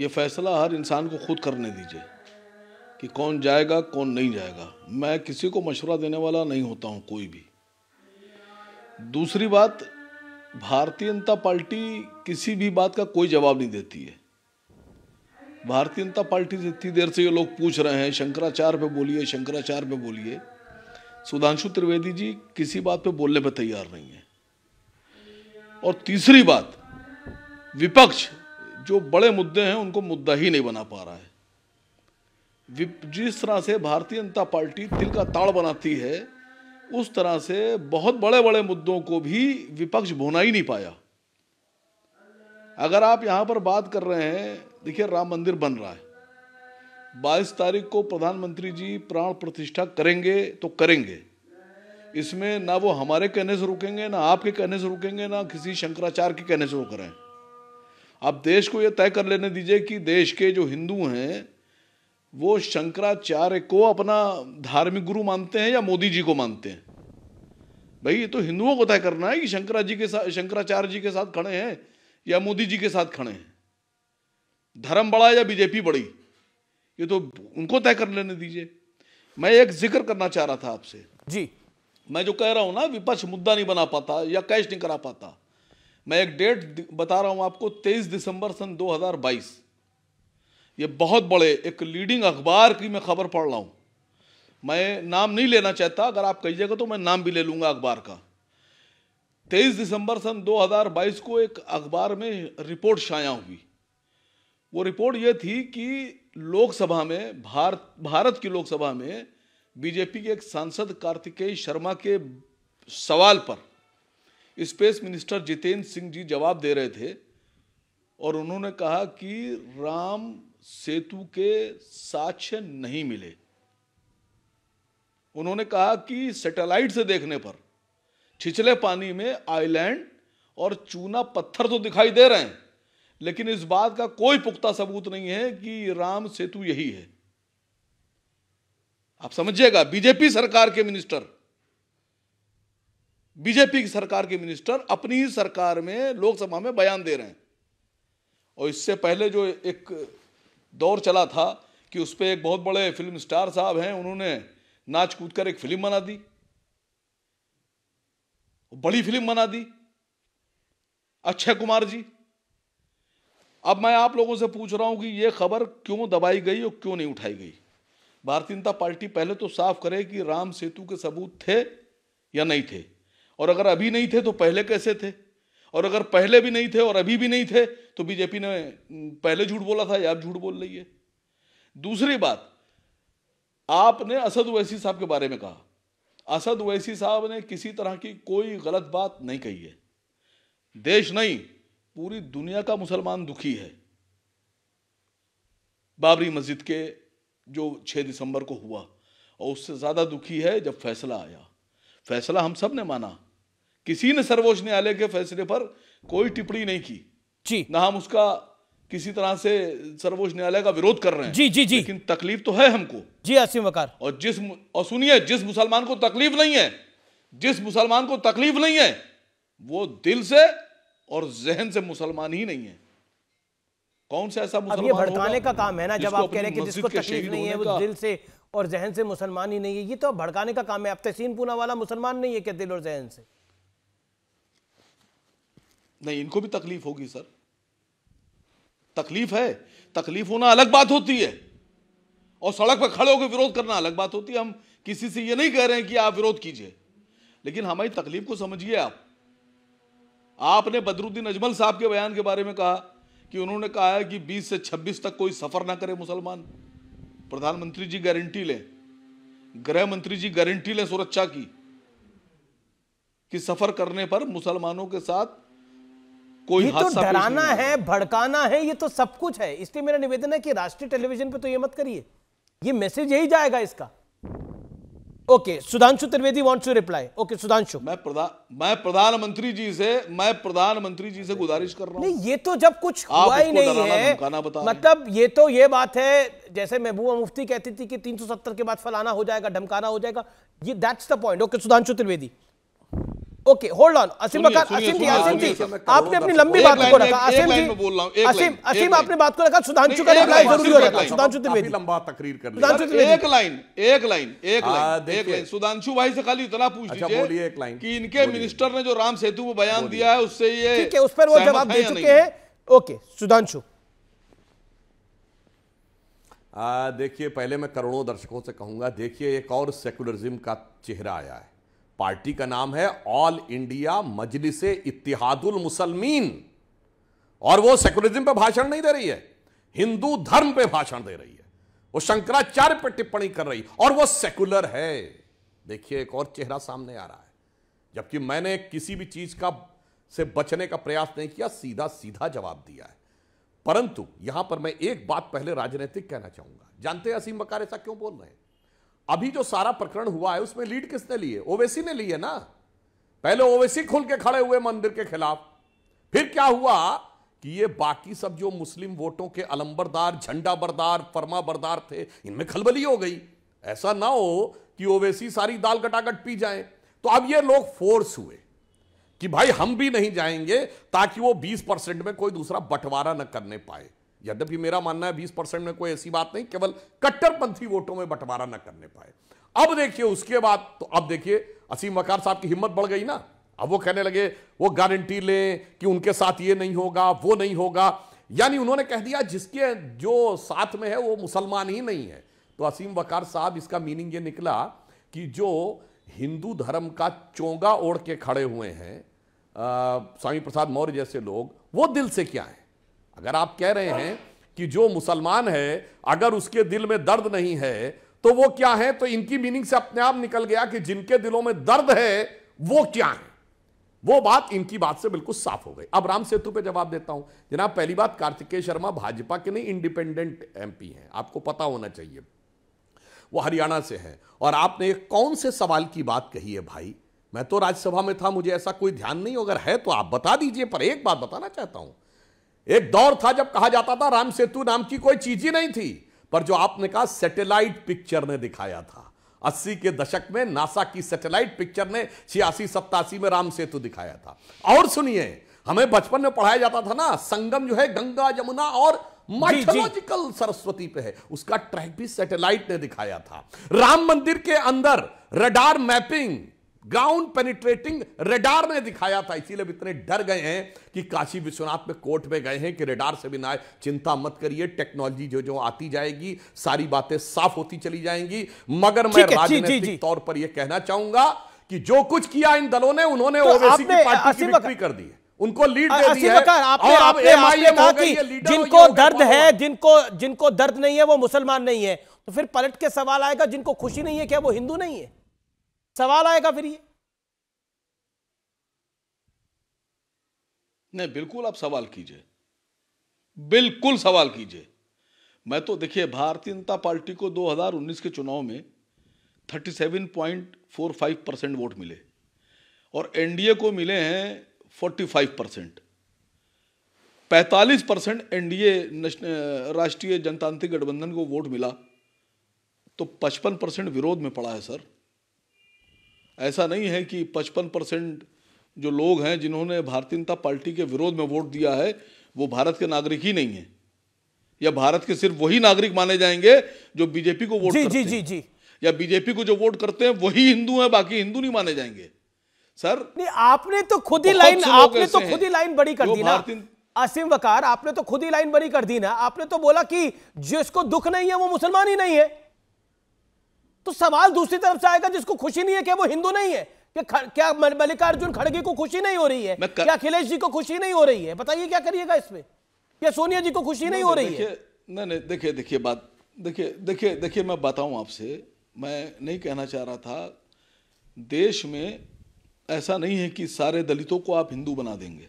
ये फैसला हर इंसान को खुद करने दीजिए कि कौन जाएगा कौन नहीं जाएगा मैं किसी को मशवरा देने वाला नहीं होता हूँ कोई भी दूसरी बात भारतीय जनता पार्टी किसी भी बात का कोई जवाब नहीं देती है भारतीय जनता पार्टी से इतनी देर से ये लोग पूछ रहे हैं शंकराचार्य पे बोलिए शंकराचार्य पे बोलिए सुधांशु त्रिवेदी जी किसी बात पे बोलने पे तैयार नहीं है और तीसरी बात विपक्ष जो बड़े मुद्दे हैं उनको मुद्दा ही नहीं बना पा रहा है जिस तरह से भारतीय जनता पार्टी तिल का ताड़ बनाती है उस तरह से बहुत बड़े बड़े मुद्दों को भी विपक्ष भुना ही नहीं पाया अगर आप यहां पर बात कर रहे हैं देखिए राम मंदिर बन रहा है बाईस तारीख को प्रधानमंत्री जी प्राण प्रतिष्ठा करेंगे तो करेंगे इसमें ना वो हमारे कहने से रुकेंगे ना आपके कहने से रुकेंगे ना किसी शंकराचार्य के कहने से रुक रहे हैं आप देश को ये तय कर लेने दीजिए कि देश के जो हिंदू हैं वो शंकराचार्य को अपना धार्मिक गुरु मानते हैं या मोदी जी को मानते हैं भाई ये तो हिंदुओं को तय करना है कि शंकरा जी के साथ शंकराचार्य जी के साथ खड़े हैं या मोदी जी के साथ खड़े हैं धर्म बड़ा या बीजेपी बड़ी ये तो उनको तय कर लेने दीजिए मैं एक जिक्र करना चाह रहा था आपसे जी मैं जो कह रहा हूं ना विपक्ष मुद्दा नहीं बना पाता या कैश नहीं करा पाता मैं एक डेट बता रहा हूँ आपको तेईस दिसंबर सन 2022 ये बहुत बड़े एक लीडिंग अखबार की मैं खबर पढ़ रहा हूँ मैं नाम नहीं लेना चाहता अगर आप कहिएगा तो मैं नाम भी ले लूँगा अखबार का तेईस दिसंबर सन 2022 को एक अखबार में रिपोर्ट शाया हुई वो रिपोर्ट ये थी कि लोकसभा में भारत भारत की लोकसभा में बीजेपी के एक सांसद कार्तिकेय शर्मा के सवाल पर स्पेस मिनिस्टर जितेंद्र सिंह जी जवाब दे रहे थे और उन्होंने कहा कि राम सेतु के साक्ष्य नहीं मिले उन्होंने कहा कि सैटेलाइट से देखने पर छिछले पानी में आइलैंड और चूना पत्थर तो दिखाई दे रहे हैं लेकिन इस बात का कोई पुख्ता सबूत नहीं है कि राम सेतु यही है आप समझिएगा बीजेपी सरकार के मिनिस्टर बीजेपी की सरकार के मिनिस्टर अपनी ही सरकार में लोकसभा में बयान दे रहे हैं और इससे पहले जो एक दौर चला था कि उस पर एक बहुत बड़े फिल्म स्टार साहब हैं उन्होंने नाच कूद कर एक फिल्म बना दी बड़ी फिल्म बना दी अक्षय कुमार जी अब मैं आप लोगों से पूछ रहा हूं कि यह खबर क्यों दबाई गई और क्यों नहीं उठाई गई भारतीय जनता पार्टी पहले तो साफ करे कि राम सेतु के सबूत थे या नहीं थे और अगर अभी नहीं थे तो पहले कैसे थे और अगर पहले भी नहीं थे और अभी भी नहीं थे तो बीजेपी ने पहले झूठ बोला था या आप झूठ बोल रही है दूसरी बात आपने असद वैसी साहब के बारे में कहा असद वैसी साहब ने किसी तरह की कोई गलत बात नहीं कही है देश नहीं पूरी दुनिया का मुसलमान दुखी है बाबरी मस्जिद के जो 6 दिसंबर को हुआ और उससे ज़्यादा दुखी है जब फैसला आया फैसला हम सब ने माना किसी ने सर्वोच्च न्यायालय के फैसले पर कोई टिप्पणी नहीं की जी ना हम उसका किसी तरह से सर्वोच्च न्यायालय का विरोध कर रहे हैं जी जी जी लेकिन तकलीफ तो है हमको जी असीम वकार और जिस और सुनिए जिस मुसलमान को तकलीफ नहीं है जिस मुसलमान को तकलीफ नहीं है वो दिल से और जहन से मुसलमान ही नहीं है कौन सा ऐसा मुसलमान ये भड़काने का काम है ना जब आप कह रहे हैं कि जिसको तकलीफ नहीं है वो दिल से और जहन से मुसलमान ही नहीं है ये तो भड़काने का काम है अब तहसीन पूना वाला मुसलमान नहीं है क्या दिल और जहन से नहीं इनको भी तकलीफ होगी सर तकलीफ है तकलीफ होना अलग बात होती है और सड़क पर खड़े होकर विरोध करना अलग बात होती है हम किसी से यह नहीं कह रहे हैं कि आप विरोध कीजिए लेकिन हमारी तकलीफ को समझिए आप आपने बदरुद्दीन अजमल साहब के बयान के बारे में कहा कि उन्होंने कहा है कि 20 से 26 तक कोई सफर ना करे मुसलमान प्रधानमंत्री जी गारंटी लें गृह मंत्री जी गारंटी लें सुरक्षा की कि सफर करने पर मुसलमानों के साथ कोई ये तो डराना है भड़काना है ये तो सब कुछ है इसलिए मेरा निवेदन है कि राष्ट्रीय टेलीविजन पे तो ये मत करिए ये मैसेज यही जाएगा इसका okay Sudhanshu Trivedi wants to reply okay Sudhanshu मैं प्रधान मैं प्रधानमंत्री जी से मैं प्रधानमंत्री जी से गुजारिश कर रहा हूं नहीं ये तो जब कुछ हुआ ही नहीं है मतलब ये तो ये बात है जैसे महबूबा मुफ्ती कहती थी कि 370 के बाद फलाना हो जाएगा ढमकाना हो जाएगा ये that's the point okay Sudhanshu Trivedi okay hold on Aseem Waqar Aseem जी असीम जी आपने अपनी लंबी बात को रखा असीम जी असीम असीम आपने बात को रखा सुधांशु का एक लाइन जरूरी हो जाता सुधांशु द्विवेदी लंबा तकरीर कर सुधांशु एक लाइन एक लाइन एक हाँ, लाइन एक लाइन सुधांशु भाई से खाली इतना पूछ लीजिए अच्छा, एक लाइन कि इनके मिनिस्टर ने जो राम सेतु को बयान दिया है उससे ये ठीक है उस पर वो जवाब दे चुके हैं ओके सुधांशु देखिए पहले मैं करोड़ों दर्शकों से कहूंगा देखिए एक और सेकुलरिज्म का चेहरा आया है पार्टी का नाम है ऑल इंडिया मजलिस इतिहादुल मुसलमीन और वो सेकुलरिज्म पे भाषण नहीं दे रही है हिंदू धर्म पे भाषण दे रही है वो शंकराचार्य पे टिप्पणी कर रही और वो सेकुलर है देखिए एक और चेहरा सामने आ रहा है जबकि मैंने किसी भी चीज का से बचने का प्रयास नहीं किया सीधा सीधा जवाब दिया है परंतु यहां पर मैं एक बात पहले राजनीतिक कहना चाहूंगा जानते हैं असीम बकार ऐसा क्यों बोल रहे हैं अभी जो सारा प्रकरण हुआ है उसमें लीड किसने लिए ओवैसी ने लिए ना पहले ओवैसी खुल के खड़े हुए मंदिर के खिलाफ फिर क्या हुआ कि ये बाकी सब जो मुस्लिम वोटों के अलंबरदार झंडा बरदार फर्मा बरदार थे इनमें खलबली हो गई ऐसा ना हो कि ओवैसी सारी दाल कटाकट पी जाए तो अब ये लोग फोर्स हुए कि भाई हम भी नहीं जाएंगे ताकि वो 20 परसेंट में कोई दूसरा बंटवारा न करने पाए यद्यपि मेरा मानना है बीस परसेंट में कोई ऐसी बात नहीं केवल कट्टरपंथी वोटों में बंटवारा न करने पाए अब देखिए उसके बाद तो अब देखिए असीम वकार साहब की हिम्मत बढ़ गई ना अब वो कहने लगे वो गारंटी लें कि उनके साथ ये नहीं होगा वो नहीं होगा यानी उन्होंने कह दिया जिसके जो साथ में है वो मुसलमान ही नहीं है तो असीम वकार साहब इसका मीनिंग ये निकला कि जो हिंदू धर्म का चोंगा ओढ़ के खड़े हुए हैं स्वामी प्रसाद मौर्य जैसे लोग वो दिल से क्या है अगर आप कह रहे हैं कि जो मुसलमान है अगर उसके दिल में दर्द नहीं है तो वो क्या है तो इनकी मीनिंग से अपने आप निकल गया कि जिनके दिलों में दर्द है वो क्या है वो बात इनकी बात से बिल्कुल साफ हो गई अब राम सेतु पे जवाब देता हूं जनाब पहली बात कार्तिकेय शर्मा भाजपा के नहीं इंडिपेंडेंट एमपी हैं आपको पता होना चाहिए वो हरियाणा से हैं और आपने कौन से सवाल की बात कही है भाई मैं तो राज्यसभा में था मुझे ऐसा कोई ध्यान नहीं अगर है तो आप बता दीजिए पर एक बात बताना चाहता हूं एक दौर था जब कहा जाता था राम सेतु नाम की कोई चीज ही नहीं थी पर जो आपने कहा सैटेलाइट पिक्चर ने दिखाया था अस्सी के दशक में नासा की सैटेलाइट पिक्चर ने छियासी सत्तासी में राम सेतु दिखाया था और सुनिए हमें बचपन में पढ़ाया जाता था ना संगम जो है गंगा यमुना और माइथोलॉजिकल सरस्वती पे है उसका ट्रैक भी सैटेलाइट ने दिखाया था राम मंदिर के अंदर radar mapping ground penetrating radar ने दिखाया था इसीलिए इतने डर गए हैं कि काशी विश्वनाथ में कोर्ट में गए हैं कि रेडार से बिना चिंता मत करिए टेक्नोलॉजी जो जो आती जाएगी सारी बातें साफ होती चली जाएंगी मगर मैं राजनीतिक तौर पर यह कहना चाहूंगा कि जो कुछ किया इन दलों ने उन्होंने तो ओवैसी की पार्टी की बिक्री कर दी है उनको लीड दे दी है आपने, और अब एमआईएम हो गई जिनको दर्द है जिनको जिनको दर्द नहीं है वो मुसलमान नहीं है तो फिर पलट के सवाल आएगा जिनको खुशी नहीं है क्या वो हिंदू नहीं है सवाल आएगा फिर ये नहीं बिल्कुल आप सवाल कीजिए बिल्कुल सवाल कीजिए मैं तो देखिए भारतीय जनता पार्टी को 2019 के चुनाव में 37.45 परसेंट वोट मिले और एनडीए को मिले हैं 45 परसेंट पैंतालीस परसेंट एनडीए राष्ट्रीय जनतांत्रिक गठबंधन को वोट मिला तो पचपन परसेंट विरोध में पड़ा है सर ऐसा नहीं है कि पचपन परसेंट जो लोग हैं जिन्होंने भारतीय जनता पार्टी के विरोध में वोट दिया है वो भारत के नागरिक ही नहीं है या भारत के सिर्फ वही नागरिक माने जाएंगे जो बीजेपी को वोट जी, करते जी, जी, जी. या बीजेपी को जो वोट करते हैं वही हिंदू हैं बाकी हिंदू नहीं माने जाएंगे सर नहीं आपने तो खुद ही लाइन आपने तो खुद ही लाइन बड़ी कर दी ना असीम वकार आपने तो खुद ही लाइन बड़ी कर दी ना आपने तो बोला कि जिसको दुख नहीं है वो मुसलमान ही नहीं है तो सवाल दूसरी तरफ से आएगा जिसको खुशी नहीं है क्या वो हिंदू नहीं है क्या क्या मल्लिकार्जुन खड़गे को खुशी नहीं हो रही है कर... क्या अखिलेश जी को खुशी नहीं हो रही है बताइए क्या करिएगा इसमें क्या सोनिया जी को खुशी नहीं हो रही है नहीं नहीं देखिए देखिए बात देखिए देखिए देखिए मैं बताऊं आपसे मैं नहीं कहना चाह रहा था देश में ऐसा नहीं है कि सारे दलितों को आप हिंदू बना देंगे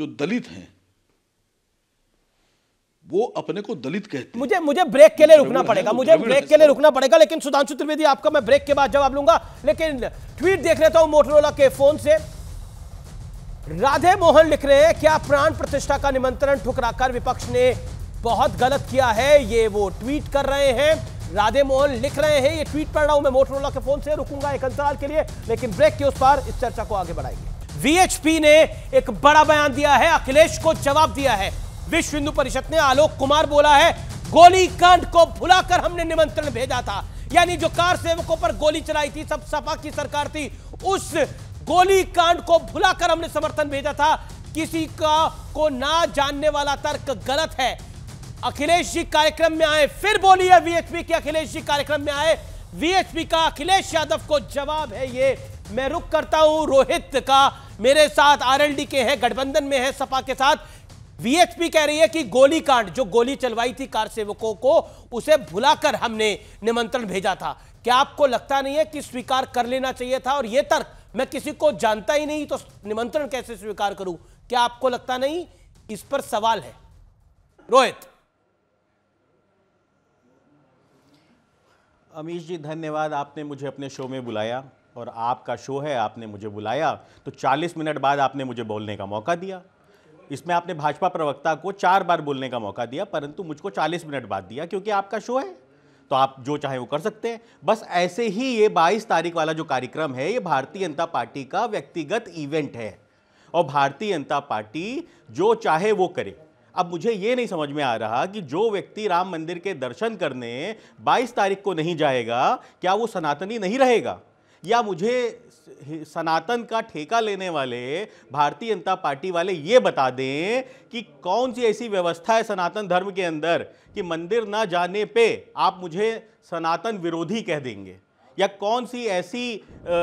जो दलित हैं वो अपने को दलित कहते मुझे मुझे ब्रेक के लिए रुकना पड़ेगा मुझे ब्रेक के लिए रुकना पड़ेगा लेकिन सुधांशु त्रिवेदी आपका मैं ब्रेक के बाद जवाब लूंगा लेकिन ट्वीट देख लेता हूं मोटरोला के फोन से राधे मोहन लिख रहे हैं क्या प्राण प्रतिष्ठा का निमंत्रण ठुकराकर विपक्ष ने बहुत गलत किया है ये वो ट्वीट कर रहे हैं राधे मोहन लिख रहे हैं ये ट्वीट पढ़ रहा हूं मैं मोटरोला के फोन से रुकूंगा एक अंतराल के लिए लेकिन ब्रेक के उस पार इस चर्चा को आगे बढ़ाएंगे वीएचपी ने एक बड़ा बयान दिया है अखिलेश को जवाब दिया है विश्व हिंदू परिषद ने आलोक कुमार बोला है गोलीकांड को भुलाकर हमने निमंत्रण भेजा था यानी जो कार सेवकों पर गोली चलाई थी सब सपा की सरकार थी उस गोलीकांड को भुलाकर हमने समर्थन भेजा था किसी का को ना जानने वाला तर्क गलत है अखिलेश जी कार्यक्रम में आए फिर बोली है वीएचपी के अखिलेश जी कार्यक्रम में आए वीएचपी का अखिलेश यादव को जवाब है ये मैं रुक करता हूं रोहित का मेरे साथ आरएलडी के हैं गठबंधन में है सपा के साथ वीएचपी कह रही है कि गोली कांड जो गोली चलवाई थी कार सेवकों को उसे भुलाकर हमने निमंत्रण भेजा था क्या आपको लगता नहीं है कि स्वीकार कर लेना चाहिए था और यह तर्क मैं किसी को जानता ही नहीं तो निमंत्रण कैसे स्वीकार करूं क्या आपको लगता नहीं इस पर सवाल है रोहित अमीश जी धन्यवाद आपने मुझे अपने शो में बुलाया और आपका शो है आपने मुझे बुलाया तो 40 मिनट बाद आपने मुझे बोलने का मौका दिया इसमें आपने भाजपा प्रवक्ता को चार बार बोलने का मौका दिया परंतु मुझको 40 मिनट बाद दिया क्योंकि आपका शो है तो आप जो चाहे वो कर सकते हैं बस ऐसे ही ये 22 तारीख वाला जो कार्यक्रम है ये भारतीय जनता पार्टी का व्यक्तिगत इवेंट है और भारतीय जनता पार्टी जो चाहे वो करे अब मुझे ये नहीं समझ में आ रहा कि जो व्यक्ति राम मंदिर के दर्शन करने 22 तारीख को नहीं जाएगा क्या वो सनातनी नहीं रहेगा या मुझे सनातन का ठेका लेने वाले भारतीय जनता पार्टी वाले ये बता दें कि कौन सी ऐसी व्यवस्था है सनातन धर्म के अंदर कि मंदिर ना जाने पे आप मुझे सनातन विरोधी कह देंगे या कौन सी ऐसी आ, आ,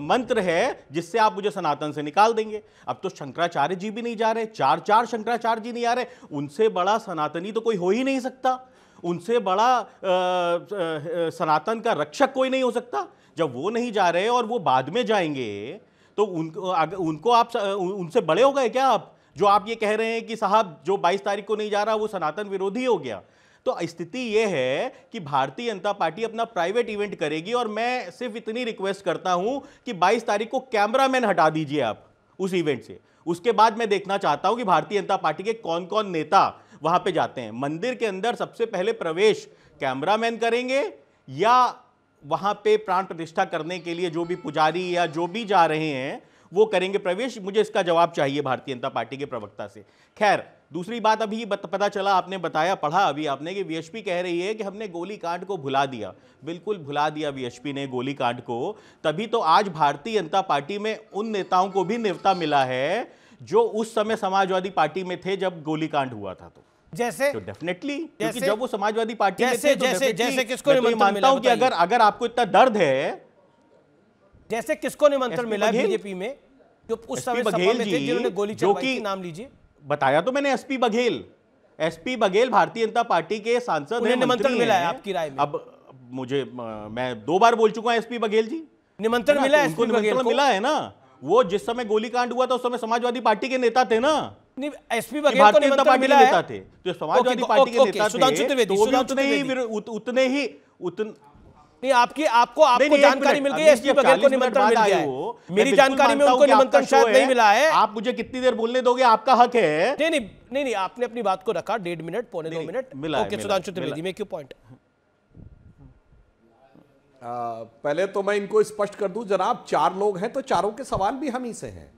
मंत्र है जिससे आप मुझे सनातन से निकाल देंगे अब तो शंकराचार्य जी भी नहीं जा रहे चार चार शंकराचार्य जी नहीं आ रहे उनसे बड़ा सनातनी तो कोई हो ही नहीं सकता उनसे बड़ा आ, सनातन का रक्षक कोई नहीं हो सकता जब वो नहीं जा रहे और वो बाद में जाएंगे तो उन उनको आप उनसे बड़े हो गए क्या आप जो आप ये कह रहे हैं कि साहब जो 22 तारीख को नहीं जा रहा वो सनातन विरोधी हो गया तो स्थिति यह है कि भारतीय जनता पार्टी अपना प्राइवेट इवेंट करेगी और मैं सिर्फ इतनी रिक्वेस्ट करता हूं कि 22 तारीख को कैमरामैन हटा दीजिए आप उस इवेंट से उसके बाद मैं देखना चाहता हूं कि भारतीय जनता पार्टी के कौन कौन नेता वहां पे जाते हैं मंदिर के अंदर सबसे पहले प्रवेश कैमरामैन करेंगे या वहां पे प्राण प्रतिष्ठा करने के लिए जो भी पुजारी या जो भी जा रहे हैं वो करेंगे प्रवेश मुझे इसका जवाब चाहिए भारतीय जनता पार्टी के प्रवक्ता से खैर दूसरी बात अभी पता चला आपने बताया पढ़ा अभी आपने कि वीएचपी कह रही है कि हमने गोली कांड को भुला दिया बिल्कुल भुला दिया वीएचपी ने गोली कांड को तभी तो आज भारतीय जनता पार्टी में उन नेताओं को भी नेता मिला है जो उस समय समाजवादी पार्टी में थे जब गोली कांड हुआ था तो जैसे तो डेफिनेटली क्योंकि जब वो समाजवादी पार्टी जैसे, में थे, तो जैसे, जैसे किसको तो मानता हूं कि अगर अगर आपको इतना दर्द है जैसे किसको निमंत्रण मिला बीजेपी में जो उस समय बघेल जी जिन्होंने गोली नाम लीजिए बताया तो मैंने एसपी बघेल एसपी बघेल भारतीय जनता पार्टी के सांसद हैं निमंत्रण मिला है आपकी राय में अब मुझे मैं दो बार बोल चुका हूं एसपी बघेल जी निमंत्रण मिला है तो निमंत्रण मिला है ना वो जिस समय गोलीकांड हुआ था उस समय समाजवादी पार्टी के नेता थे ना एसपी बघेल को निमंत्रण पार्टी के नेता थे तो समाजवादी पार्टी के नेता थे तो उतने ही उतने ही नहीं आपकी आपको आपको जानकारी मिल गई एसपी बघेल को निमंत्रण मिल गया है मेरी जानकारी में उनको निमंत्रण शायद नहीं मिला है आप मुझे कितनी देर बोलने दोगे आपका हक है नहीं नहीं नहीं नहीं आपने अपनी बात को रखा डेढ़ मिनट पौने दो मिनट मिला ओके सुधांशु त्रिवेदी में क्यों पॉइंट पहले तो मैं इनको स्पष्ट कर दूं जनाब चार लोग हैं तो चारों के सवाल भी हम ही से हैं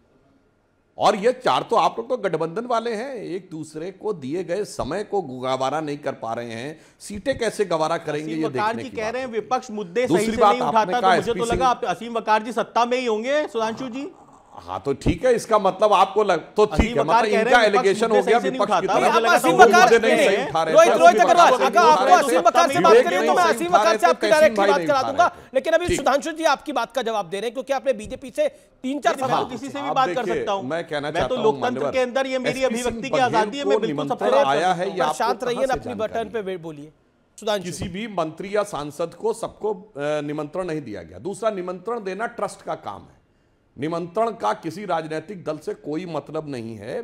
और ये चार तो आप लोग तो गठबंधन वाले हैं एक दूसरे को दिए गए समय को गवारा नहीं कर पा रहे हैं सीटें कैसे गवारा करेंगे ये देखने की कह रहे हैं विपक्ष मुद्दे सही से नहीं उठाता तो मुझे तो लगा असीम वकार जी सत्ता में ही होंगे सुधांशु जी हाँ तो ठीक है इसका मतलब आपको लग तो ठीक है मतलब इनका एलिगेशन हो गया विपक्ष की तरफ असीम वकार नहीं सही उठा रहे रोहित तो रोहित अग्रवाल अगर आपको असीम वकार से तो बात करें तो मैं असीम वकार से तो आपकी डायरेक्टली बात करा दूंगा लेकिन अभी सुधांशु जी आपकी बात का जवाब दे रहे हैं क्योंकि आपने बीजेपी से तीन चार सवाल किसी से भी बात कर सकता हूं मैं कहना चाहता हूं लोकतंत्र के अंदर ये मेरी अभिव्यक्ति की आजादी है मैं बिल्कुल सपोर्ट आया है या शांत रहिए अपनी बटन पे बोलिए किसी भी मंत्री या सांसद को सबको निमंत्रण नहीं दिया गया दूसरा निमंत्रण देना ट्रस्ट का काम है निमंत्रण का किसी राजनीतिक दल से कोई मतलब नहीं है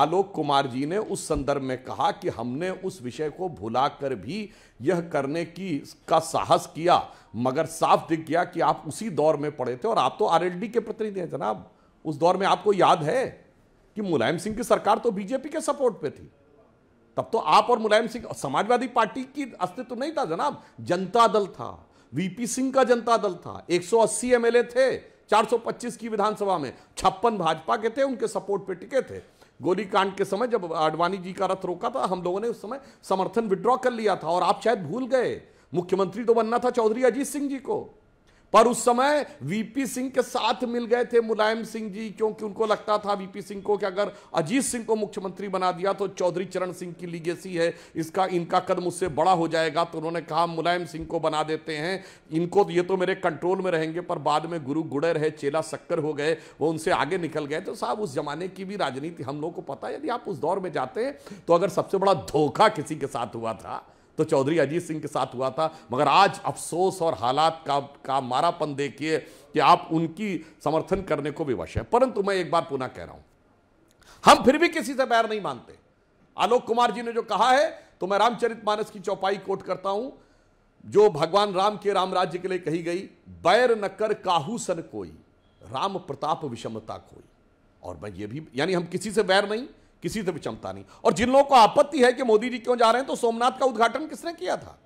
आलोक कुमार जी ने उस संदर्भ में कहा कि हमने उस विषय को भुलाकर भी यह करने की का साहस किया मगर साफ दिख गया कि आप उसी दौर में पड़े थे और आप तो आरएलडी के प्रतिनिधि हैं जनाब उस दौर में आपको याद है कि मुलायम सिंह की सरकार तो बीजेपी के सपोर्ट पे थी तब तो आप और मुलायम सिंह समाजवादी पार्टी की अस्तित्व नहीं था जनाब जनता दल था वीपी सिंह का जनता दल था एक सौ थे 425 की विधानसभा में छप्पन भाजपा के थे उनके सपोर्ट पे टिके थे गोली कांड के समय जब आडवाणी जी का रथ रोका था हम लोगों ने उस समय समर्थन विड्रॉ कर लिया था और आप शायद भूल गए मुख्यमंत्री तो बनना था चौधरी अजीत सिंह जी को पर उस समय वीपी सिंह के साथ मिल गए थे मुलायम सिंह जी क्योंकि उनको लगता था वीपी सिंह को कि अगर अजीत सिंह को मुख्यमंत्री बना दिया तो चौधरी चरण सिंह की लीगेसी है इसका इनका कदम उससे बड़ा हो जाएगा तो उन्होंने कहा मुलायम सिंह को बना देते हैं इनको ये तो मेरे कंट्रोल में रहेंगे पर बाद में गुरु गुड़े रहे चेला शक्कर हो गए वो उनसे आगे निकल गए तो साहब उस जमाने की भी राजनीति हम लोग को पता है यदि आप उस दौर में जाते हैं तो अगर सबसे बड़ा धोखा किसी के साथ हुआ था तो चौधरी अजीत सिंह के साथ हुआ था मगर आज अफसोस और हालात का का मारापन देखिए कि आप उनकी समर्थन करने को विवश है परंतु मैं एक बार पुनः कह रहा हूं हम फिर भी किसी से बैर नहीं मानते आलोक कुमार जी ने जो कहा है तो मैं रामचरित मानस की चौपाई कोट करता हूं जो भगवान राम के राम राज्य के लिए कही गई बैर न कर काहू सन कोई राम प्रताप विषमता कोई और मैं ये भी यानी हम किसी से बैर नहीं किसी से भी क्षमता नहीं और जिन लोगों को आपत्ति है कि मोदी जी क्यों जा रहे हैं तो सोमनाथ का उद्घाटन किसने किया था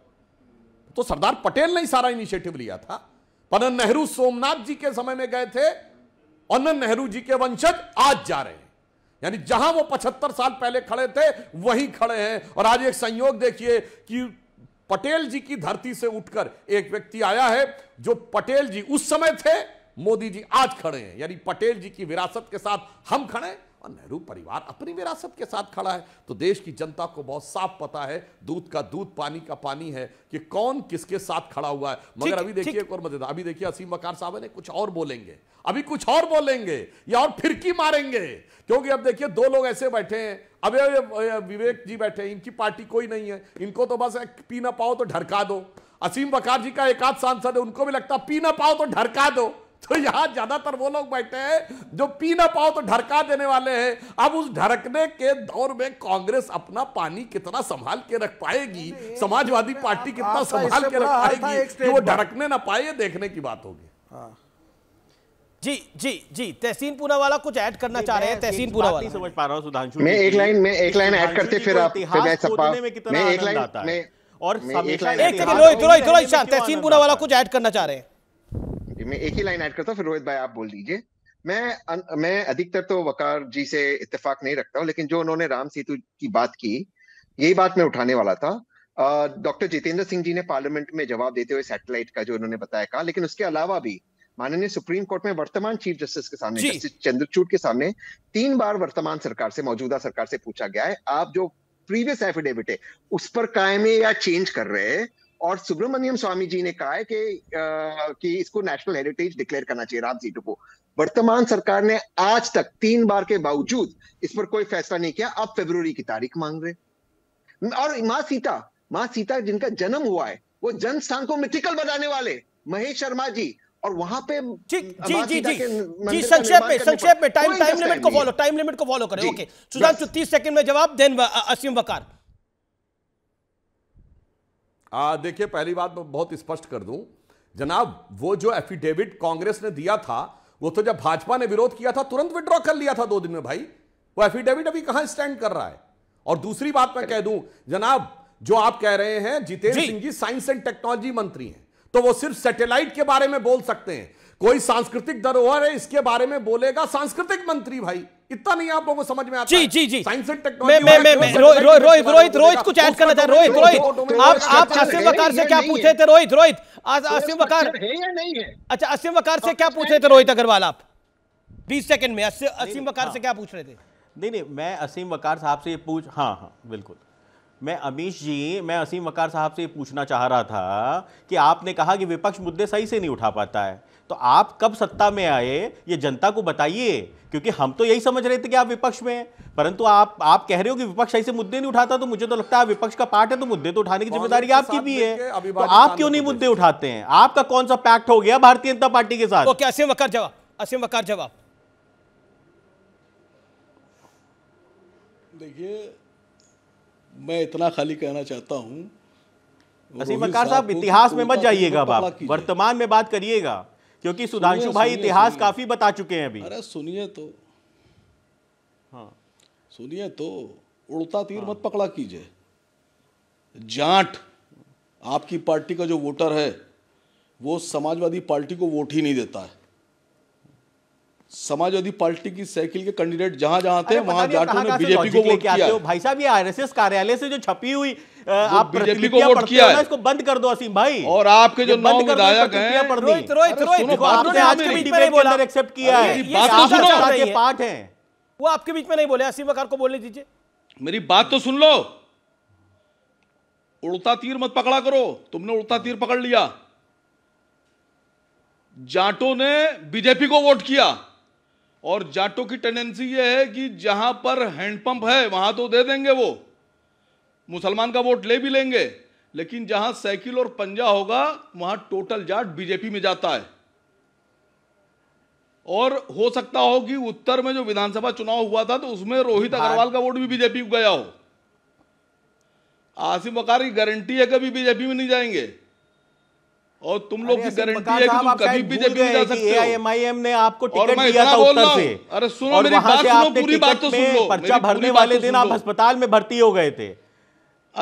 तो सरदार पटेल ने ही सारा इनिशिएटिव लिया था पनन नेहरू सोमनाथ जी के समय में गए थे अनन नेहरू जी के वंशज आज जा रहे हैं यानी जहां वो पचहत्तर साल पहले खड़े थे वहीं खड़े हैं और आज एक संयोग देखिए कि पटेल जी की धरती से उठकर एक व्यक्ति आया है जो पटेल जी उस समय थे मोदी जी आज खड़े हैं यानी पटेल जी की विरासत के साथ हम खड़े हैं और नेहरू परिवार अपनी विरासत के साथ खड़ा है तो देश की जनता को बहुत साफ पता है दूध का दूध पानी का पानी है कि कौन किसके साथ खड़ा हुआ है मगर अभी देखिए एक और मजेदार अभी देखिए असीम मकार साहब ने कुछ और बोलेंगे अभी कुछ और बोलेंगे या और फिरकी मारेंगे क्योंकि अब देखिए दो लोग ऐसे बैठे हैं अब विवेक जी बैठे हैं इनकी पार्टी कोई नहीं है इनको तो बस पी ना पाओ तो ढरका दो असीम बकार जी का एक आध सांसद है उनको भी लगता पी ना पाओ तो ढरका दो तो यहां ज्यादातर वो लोग बैठे हैं जो पी ना पाओ तो ढरका देने वाले हैं अब उस ढरकने के दौर में कांग्रेस अपना पानी कितना संभाल के रख पाएगी समाजवादी पार्टी कितना तो संभाल के रख पाएगी कि वो ढरकने ना पाए देखने की बात होगी हाँ। जी जी जी तहसीन पूरा वाला कुछ ऐड करना चाह रहे हैं तहसीन पूरा वाला समझ पा रहा हूँ सुधांशु मैं एक लाइन में एक लाइन ऐड करते फिर आप मैं एक लाइन और एक लाइन रोहित रोहित रोहित तहसीन पूरा वाला कुछ ऐड करना चाह रहे हैं मैं एक ही लाइन ऐड करता हूँ फिर रोहित भाई आप बोल दीजिए मैं मैं अधिकतर तो वकार जी से इतफाक नहीं रखता हूँ लेकिन जो उन्होंने राम सेतु की बात की यही बात मैं उठाने वाला था डॉक्टर जितेंद्र सिंह जी ने पार्लियामेंट में जवाब देते हुए सैटेलाइट का जो उन्होंने बताया कहा लेकिन उसके अलावा भी माननीय सुप्रीम कोर्ट में वर्तमान चीफ जस्टिस के सामने जस्टिस चंद्रचूड के सामने तीन बार वर्तमान सरकार से मौजूदा सरकार से पूछा गया है आप जो प्रीवियस एफिडेविट है उस पर कायम या चेंज कर रहे हैं और सुब्रमण्यम स्वामी जी ने कहा है कि कि इसको नेशनल हेरिटेज डिक्लेयर करना चाहिए राम सीटू को वर्तमान सरकार ने आज तक तीन बार के बावजूद इस पर कोई फैसला नहीं किया अब फेब्रुवरी की तारीख मांग रहे और माँ सीता माँ सीता जिनका जन्म हुआ है वो जन स्थान को मिथिकल बनाने वाले महेश शर्मा जी और वहां पे ठीक जी जी जी जी संक्षेप में संक्षेप में टाइम टाइम लिमिट को फॉलो टाइम लिमिट को फॉलो करें ओके सुजान तीस सेकंड में जवाब देन असीम वकार देखिए पहली बात मैं बहुत स्पष्ट कर दूं जनाब वो जो एफिडेविट कांग्रेस ने दिया था वो तो जब भाजपा ने विरोध किया था तुरंत विड्रॉ कर लिया था दो दिन में भाई वो एफिडेविट अभी कहां स्टैंड कर रहा है और दूसरी बात मैं कह दूं जनाब जो आप कह रहे हैं Jitendra Singh ji science and technology मंत्री हैं तो वो सिर्फ सैटेलाइट के बारे में बोल सकते हैं कोई सांस्कृतिक धरोहर है इसके बारे में बोलेगा सांस्कृतिक मंत्री भाई इतना नहीं आप लोगों को समझ में आता जी जी जी science and technology Rohit Rohit Rohit कुछ ऐड करना था रोहित तो रोहित आप आप आसिम वकार से क्या पूछे थे रोहित रोहित आसिम वकार अच्छा आसिम वकार से क्या पूछे थे रोहित अग्रवाल आप बीस सेकंड में असीम वकार हाँ। से क्या पूछ रहे थे नहीं नहीं मैं असीम वकार साहब से ये पूछ हाँ हाँ बिल्कुल मैं अमीश जी मैं असीम वकार साहब से ये पूछना चाह रहा था कि आपने कहा कि विपक्ष मुद्दे सही से नहीं उठा पाता है तो आप कब सत्ता में आए ये जनता को बताइए क्योंकि हम तो यही समझ रहे थे कि आप विपक्ष में हैं परंतु आप आप कह रहे हो कि विपक्ष ऐसे मुद्दे नहीं उठाता तो मुझे तो लगता है विपक्ष का पार्ट है तो मुद्दे तो उठाने की जिम्मेदारी आपकी भी है तो आप क्यों नहीं मुद्दे उठाते हैं आपका कौन सा पैक्ट हो गया भारतीय जनता पार्टी के साथ असीम वकार जवाब असीम वकार जवाब देखिए मैं इतना खाली कहना चाहता हूं असीम वकार साहब इतिहास में मत जाइएगा वर्तमान में बात करिएगा क्योंकि सुधांशु भाई इतिहास काफी बता चुके हैं अभी अरे सुनिए तो हाँ सुनिए तो उड़ता तीर हाँ। मत पकड़ा कीजिए जाट आपकी पार्टी का जो वोटर है वो समाजवादी पार्टी को वोट ही नहीं देता है समाजवादी पार्टी की साइकिल के कैंडिडेट जहां जहां थे वहां जाटू ने बीजेपी को वोट किया भाई साहब ये आरएसएस कार्यालय से जो छपी हुई आप बीजेपी को वोट किया है इसको बंद कर दो असीम भाई और आपके जो नौ विधायक हैं रोहित रोहित रोहित आपने आज के बीच में बोला एक्सेप्ट किया है बात तो सुनो ये पार्ट हैं वो आपके बीच में नहीं बोले असीम वकार को बोलने दीजिए मेरी बात तो सुन लो उड़ता तीर मत पकड़ा करो तुमने उड़ता तीर पकड़ लिया जाटों ने बीजेपी को वोट किया और जाटों की टेंडेंसी ये है कि जहाँ पर हैंडपंप है वहाँ तो दे देंगे वो मुसलमान का वोट ले भी लेंगे लेकिन जहाँ साइकिल और पंजा होगा वहाँ टोटल जाट बीजेपी में जाता है और हो सकता हो कि उत्तर में जो विधानसभा चुनाव हुआ था तो उसमें रोहित अग्रवाल का वोट भी बीजेपी को गया हो आसिफ वकारी गारंटी है कभी बीजेपी में नहीं जाएंगे और तुम लोग की गारंटी है कि तुम कभी भी में जा सकते हो एआईएमआईएम ने आपको टिकट दिया था उत्तर से अरे सुनो मेरी बात सुनो पूरी बात तो सुन लो पर्चा भरने वाले दिन आप अस्पताल में भर्ती हो गए थे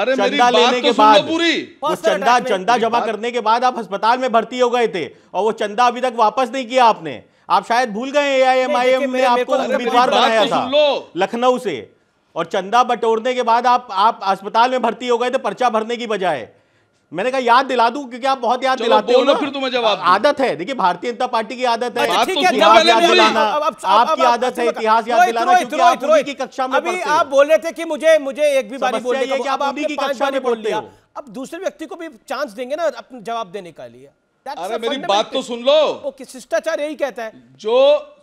अरे मेरी बात लेने तो के बाद पूरी वो चंदा चंदा जमा करने के बाद आप अस्पताल में भर्ती हो गए थे और वो चंदा अभी तक वापस नहीं किया आपने आप शायद भूल गए एआईएमआईएम ने आपको उम्मीदवार बनाया तो था लखनऊ से और चंदा बटोरने के बाद आप आप अस्पताल में भर्ती हो गए थे पर्चा भरने की बजाय मैंने कहा याद दिला दूं क्योंकि आप बहुत याद दिलाते हो फिर तुम्हें जवाब आदत है देखिए भारतीय जनता पार्टी की आदत है आपकी आदत है इतिहास याद दिलाना की कक्षा में अभी आप बोल रहे थे कि मुझे मुझे एक भी बात बोल रही है की कक्षा में बोल दिया अब दूसरे व्यक्ति को भी चांस देंगे ना अपने जवाब देने का लिए अरे मेरी बात तो सुन लो ओके शिष्टाचार यही कहता है जो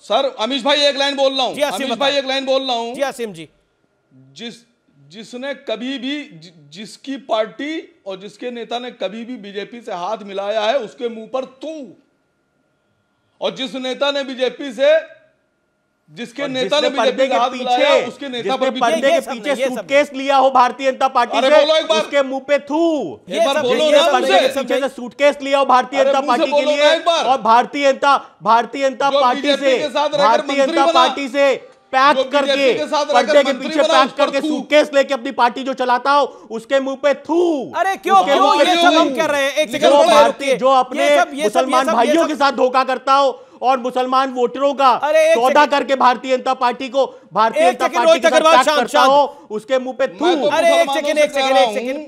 सर अमीश भाई एक लाइन बोल रहा हूँ अमीश भाई एक लाइन बोल रहा हूँ जी असीम जी जिस जिसने कभी भी जिसकी पार्टी और जिसके नेता ने कभी भी बीजेपी से हाथ मिलाया है उसके मुंह पर तू और जिस नेता ने बीजेपी से जिसके नेता ने बीजेपी का हाथ मिलाया उसके नेता पर पर्दे के पीछे सूटकेस लिया हो भारतीय जनता पार्टी से उसके मुंह पे थू बार बोलो ना पर्दे के पीछे से सूटकेस लिया हो भारतीय जनता पार्टी के लिए और भारतीय जनता भारतीय जनता पार्टी से भारतीय जनता पार्टी से पैक करके पर्दे के पीछे पैक करके सूटकेस लेके अपनी पार्टी जो चलाता हो उसके मुंह पे थू अरे क्यों क्यों ये सब हम कर रहे हैं एक सेकंड भारतीय जो अपने मुसलमान भाइयों के साथ धोखा करता हो और मुसलमान वोटरों का सौदा करके भारतीय जनता पार्टी को भारतीय जनता पार्टी के साथ पैक करता हो उसके मुंह पे थू तो अरे एक सेकंड एक सेकंड एक सेकंड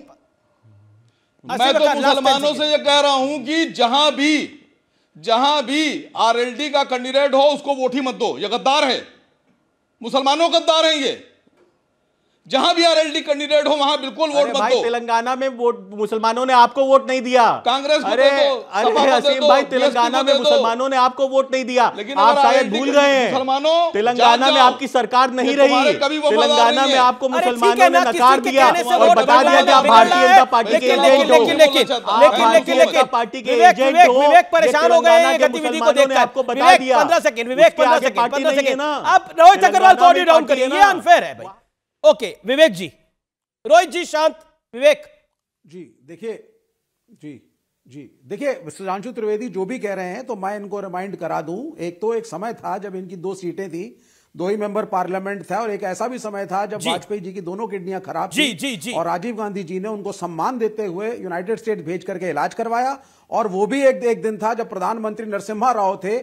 मैं तो मुसलमानों से ये कह रहा हूं कि जहां भी जहां भी आरएलडी का कैंडिडेट हो उसको वोट ही मत दो ये गद्दार है मुसलमानों का दार हैं ये जहां भी आरएलडी कैंडिडेट हो वहां बिल्कुल वोट मत दो तेलंगाना में वोट मुसलमानों ने आपको वोट नहीं दिया कांग्रेस अरे अरे हसीम भाई तेलंगाना में मुसलमानों ने आपको वोट नहीं दिया लेकिन आप शायद भूल गए हैं मुसलमानों तेलंगाना में आपकी सरकार नहीं रही तेलंगाना में आपको मुसलमानों ने नकार दिया और बता दिया कि आप भारतीय जनता पार्टी के एजेंट हो लेकिन लेकिन पार्टी के एजेंट हो परेशान हो गए गतिविधि को देखकर आपको बता दिया पंद्रह सेकंड विवेक पंद्रह सेकंड 15 सेकंड अब रोहित अग्रवाल को ऑडियो डाउन करिए ये अनफेयर है भाई ओके विवेक जी रोहित जी शांत विवेक जी देखिए जी जी देखिए सुधांशु त्रिवेदी जो भी कह रहे हैं तो मैं इनको रिमाइंड करा दूं एक तो एक समय था जब इनकी दो सीटें थी दो ही मेंबर पार्लियामेंट था और एक ऐसा भी समय था जब वाजपेयी जी की दोनों किडनियां खराब जी, जी, जी। और राजीव गांधी जी ने उनको सम्मान देते हुए यूनाइटेड स्टेट भेज करके इलाज करवाया और वो भी एक एक दिन था जब प्रधानमंत्री नरसिम्हा राव थे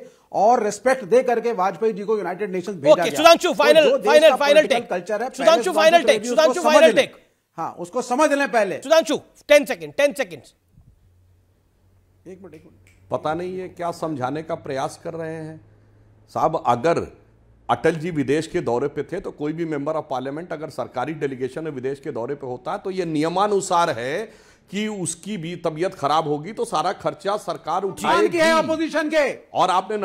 और रेस्पेक्ट दे करके वाजपेयी जी को यूनाइटेड नेशन भेजा okay, गया फाइनल फाइनल फाइनल कल्चर है हाँ उसको समझ लें पहले Sudhanshu ten second ten second एक मिनट एक मिनट पता नहीं है क्या समझाने का प्रयास कर रहे हैं साहब अगर अटल जी विदेश के दौरे पे थे तो कोई भी मेंबर ऑफ पार्लियामेंट अगर सरकारी डेलीगेशन विदेश के दौरे पे होता है तो ये नियमानुसार है कि उसकी भी तबियत खराब होगी तो सारा खर्चा सरकार उठाएगी है अपोजिशन के और आपने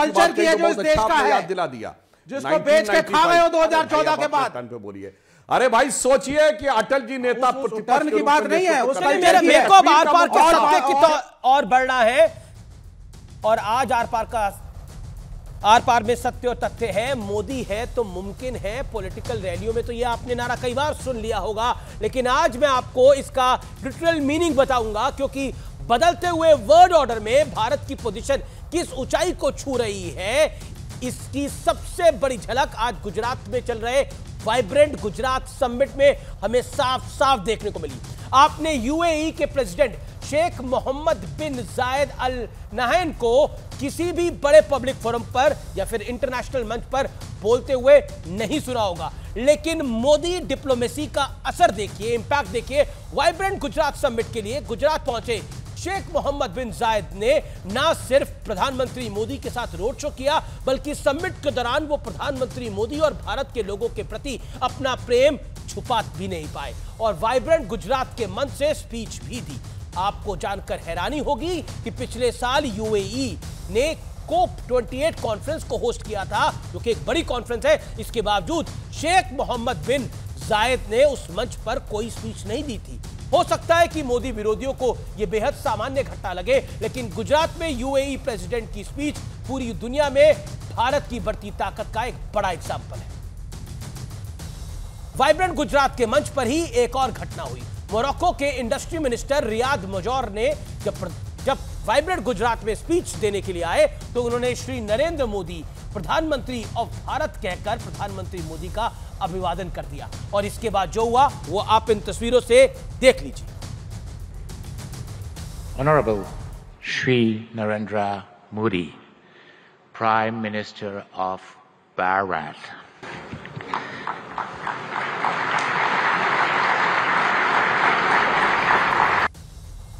कल्चर की तो जो इस अच्छा देश का है याद दिला दिया जिसको बेच के खा रहे हो 2014 के बाद पे बोलिए अरे भाई सोचिए कि अटल जी नेता प्रतिपर्ण की बात नहीं है उसमें मेरे मेरे तो और बढ़ रहा है और आज आर पार का आर पार में सत्य और तथ्य है मोदी है तो मुमकिन है पॉलिटिकल रैलियों में तो यह आपने नारा कई बार सुन लिया होगा लेकिन आज मैं आपको इसका लिटरल मीनिंग बताऊंगा क्योंकि बदलते हुए वर्ल्ड ऑर्डर में भारत की पोजीशन किस ऊंचाई को छू रही है इसकी सबसे बड़ी झलक आज गुजरात में चल रहे वाइब्रेंट गुजरात समिट में हमें साफ साफ देखने को मिली आपने यूएई e के president Sheikh Mohammed bin Zayed Al नहैन को किसी भी बड़े पब्लिक फोरम पर या फिर इंटरनेशनल मंच पर बोलते हुए नहीं सुना होगा लेकिन मोदी डिप्लोमेसी का असर देखिए इंपैक्ट देखिए वाइब्रेंट गुजरात समिट के लिए गुजरात पहुंचे शेख मोहम्मद बिन जायद ने ना सिर्फ प्रधानमंत्री मोदी के साथ रोड शो किया बल्कि समिट के दौरान वो प्रधानमंत्री मोदी और भारत के लोगों के प्रति अपना प्रेम छुपा भी नहीं पाए और वाइब्रेंट गुजरात के मन से स्पीच भी दी आपको जानकर हैरानी होगी कि पिछले साल यूएई ने कोप 28 कॉन्फ्रेंस को होस्ट किया था जो कि एक बड़ी कॉन्फ्रेंस है इसके बावजूद शेख मोहम्मद बिन जायद ने उस मंच पर कोई स्पीच नहीं दी थी हो सकता है कि मोदी विरोधियों को यह बेहद सामान्य घटना लगे लेकिन गुजरात में यूएई प्रेसिडेंट की स्पीच पूरी दुनिया में भारत की बढ़ती ताकत का एक बड़ा एग्जाम्पल है वाइब्रेंट गुजरात के मंच पर ही एक और घटना हुई मोरक्को के इंडस्ट्री मिनिस्टर रियाद मजौर ने जब जब वाइब्रेंट गुजरात में स्पीच देने के लिए आए तो उन्होंने श्री नरेंद्र मोदी प्रधानमंत्री ऑफ भारत कहकर प्रधानमंत्री मोदी का अभिवादन कर दिया और इसके बाद जो हुआ वो आप इन तस्वीरों से देख लीजिए honourable Shri Narendra Modi prime minister of Bharat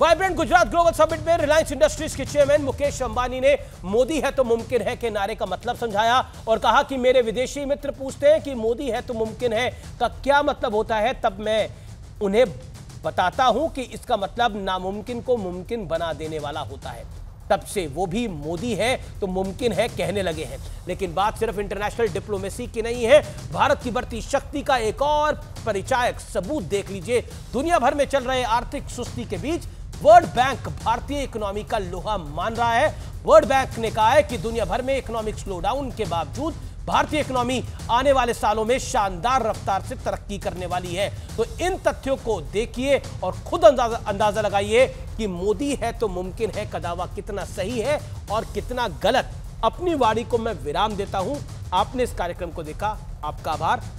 vibrant Gujarat global summit में रिलायंस इंडस्ट्रीज के चेयरमैन मुकेश अंबानी ने मोदी है तो मुमकिन है के नारे का मतलब समझाया और कहा कि मेरे विदेशी मित्र पूछते हैं कि मोदी है तो मुमकिन है का क्या मतलब होता है तब मैं उन्हें बताता हूं कि इसका मतलब नामुमकिन को मुमकिन बना देने वाला होता है तब से वो भी मोदी है तो मुमकिन है कहने लगे हैं लेकिन बात सिर्फ इंटरनेशनल डिप्लोमेसी की नहीं है भारत की बढ़ती शक्ति का एक और परिचायक सबूत देख लीजिए दुनिया भर में चल रहे आर्थिक सुस्ती के बीच वर्ल्ड बैंक भारतीय इकोनॉमी का लोहा मान रहा है वर्ल्ड बैंक ने कहा है कि दुनिया भर में इकोनॉमिक स्लोडाउन के बावजूद भारतीय इकोनॉमी आने वाले सालों में शानदार रफ्तार से तरक्की करने वाली है तो इन तथ्यों को देखिए और खुद अंदाजा अंदाजा लगाइए कि मोदी है तो मुमकिन है कदावा कितना सही है और कितना गलत अपनी वाणी को मैं विराम देता हूं आपने इस कार्यक्रम को देखा आपका आभार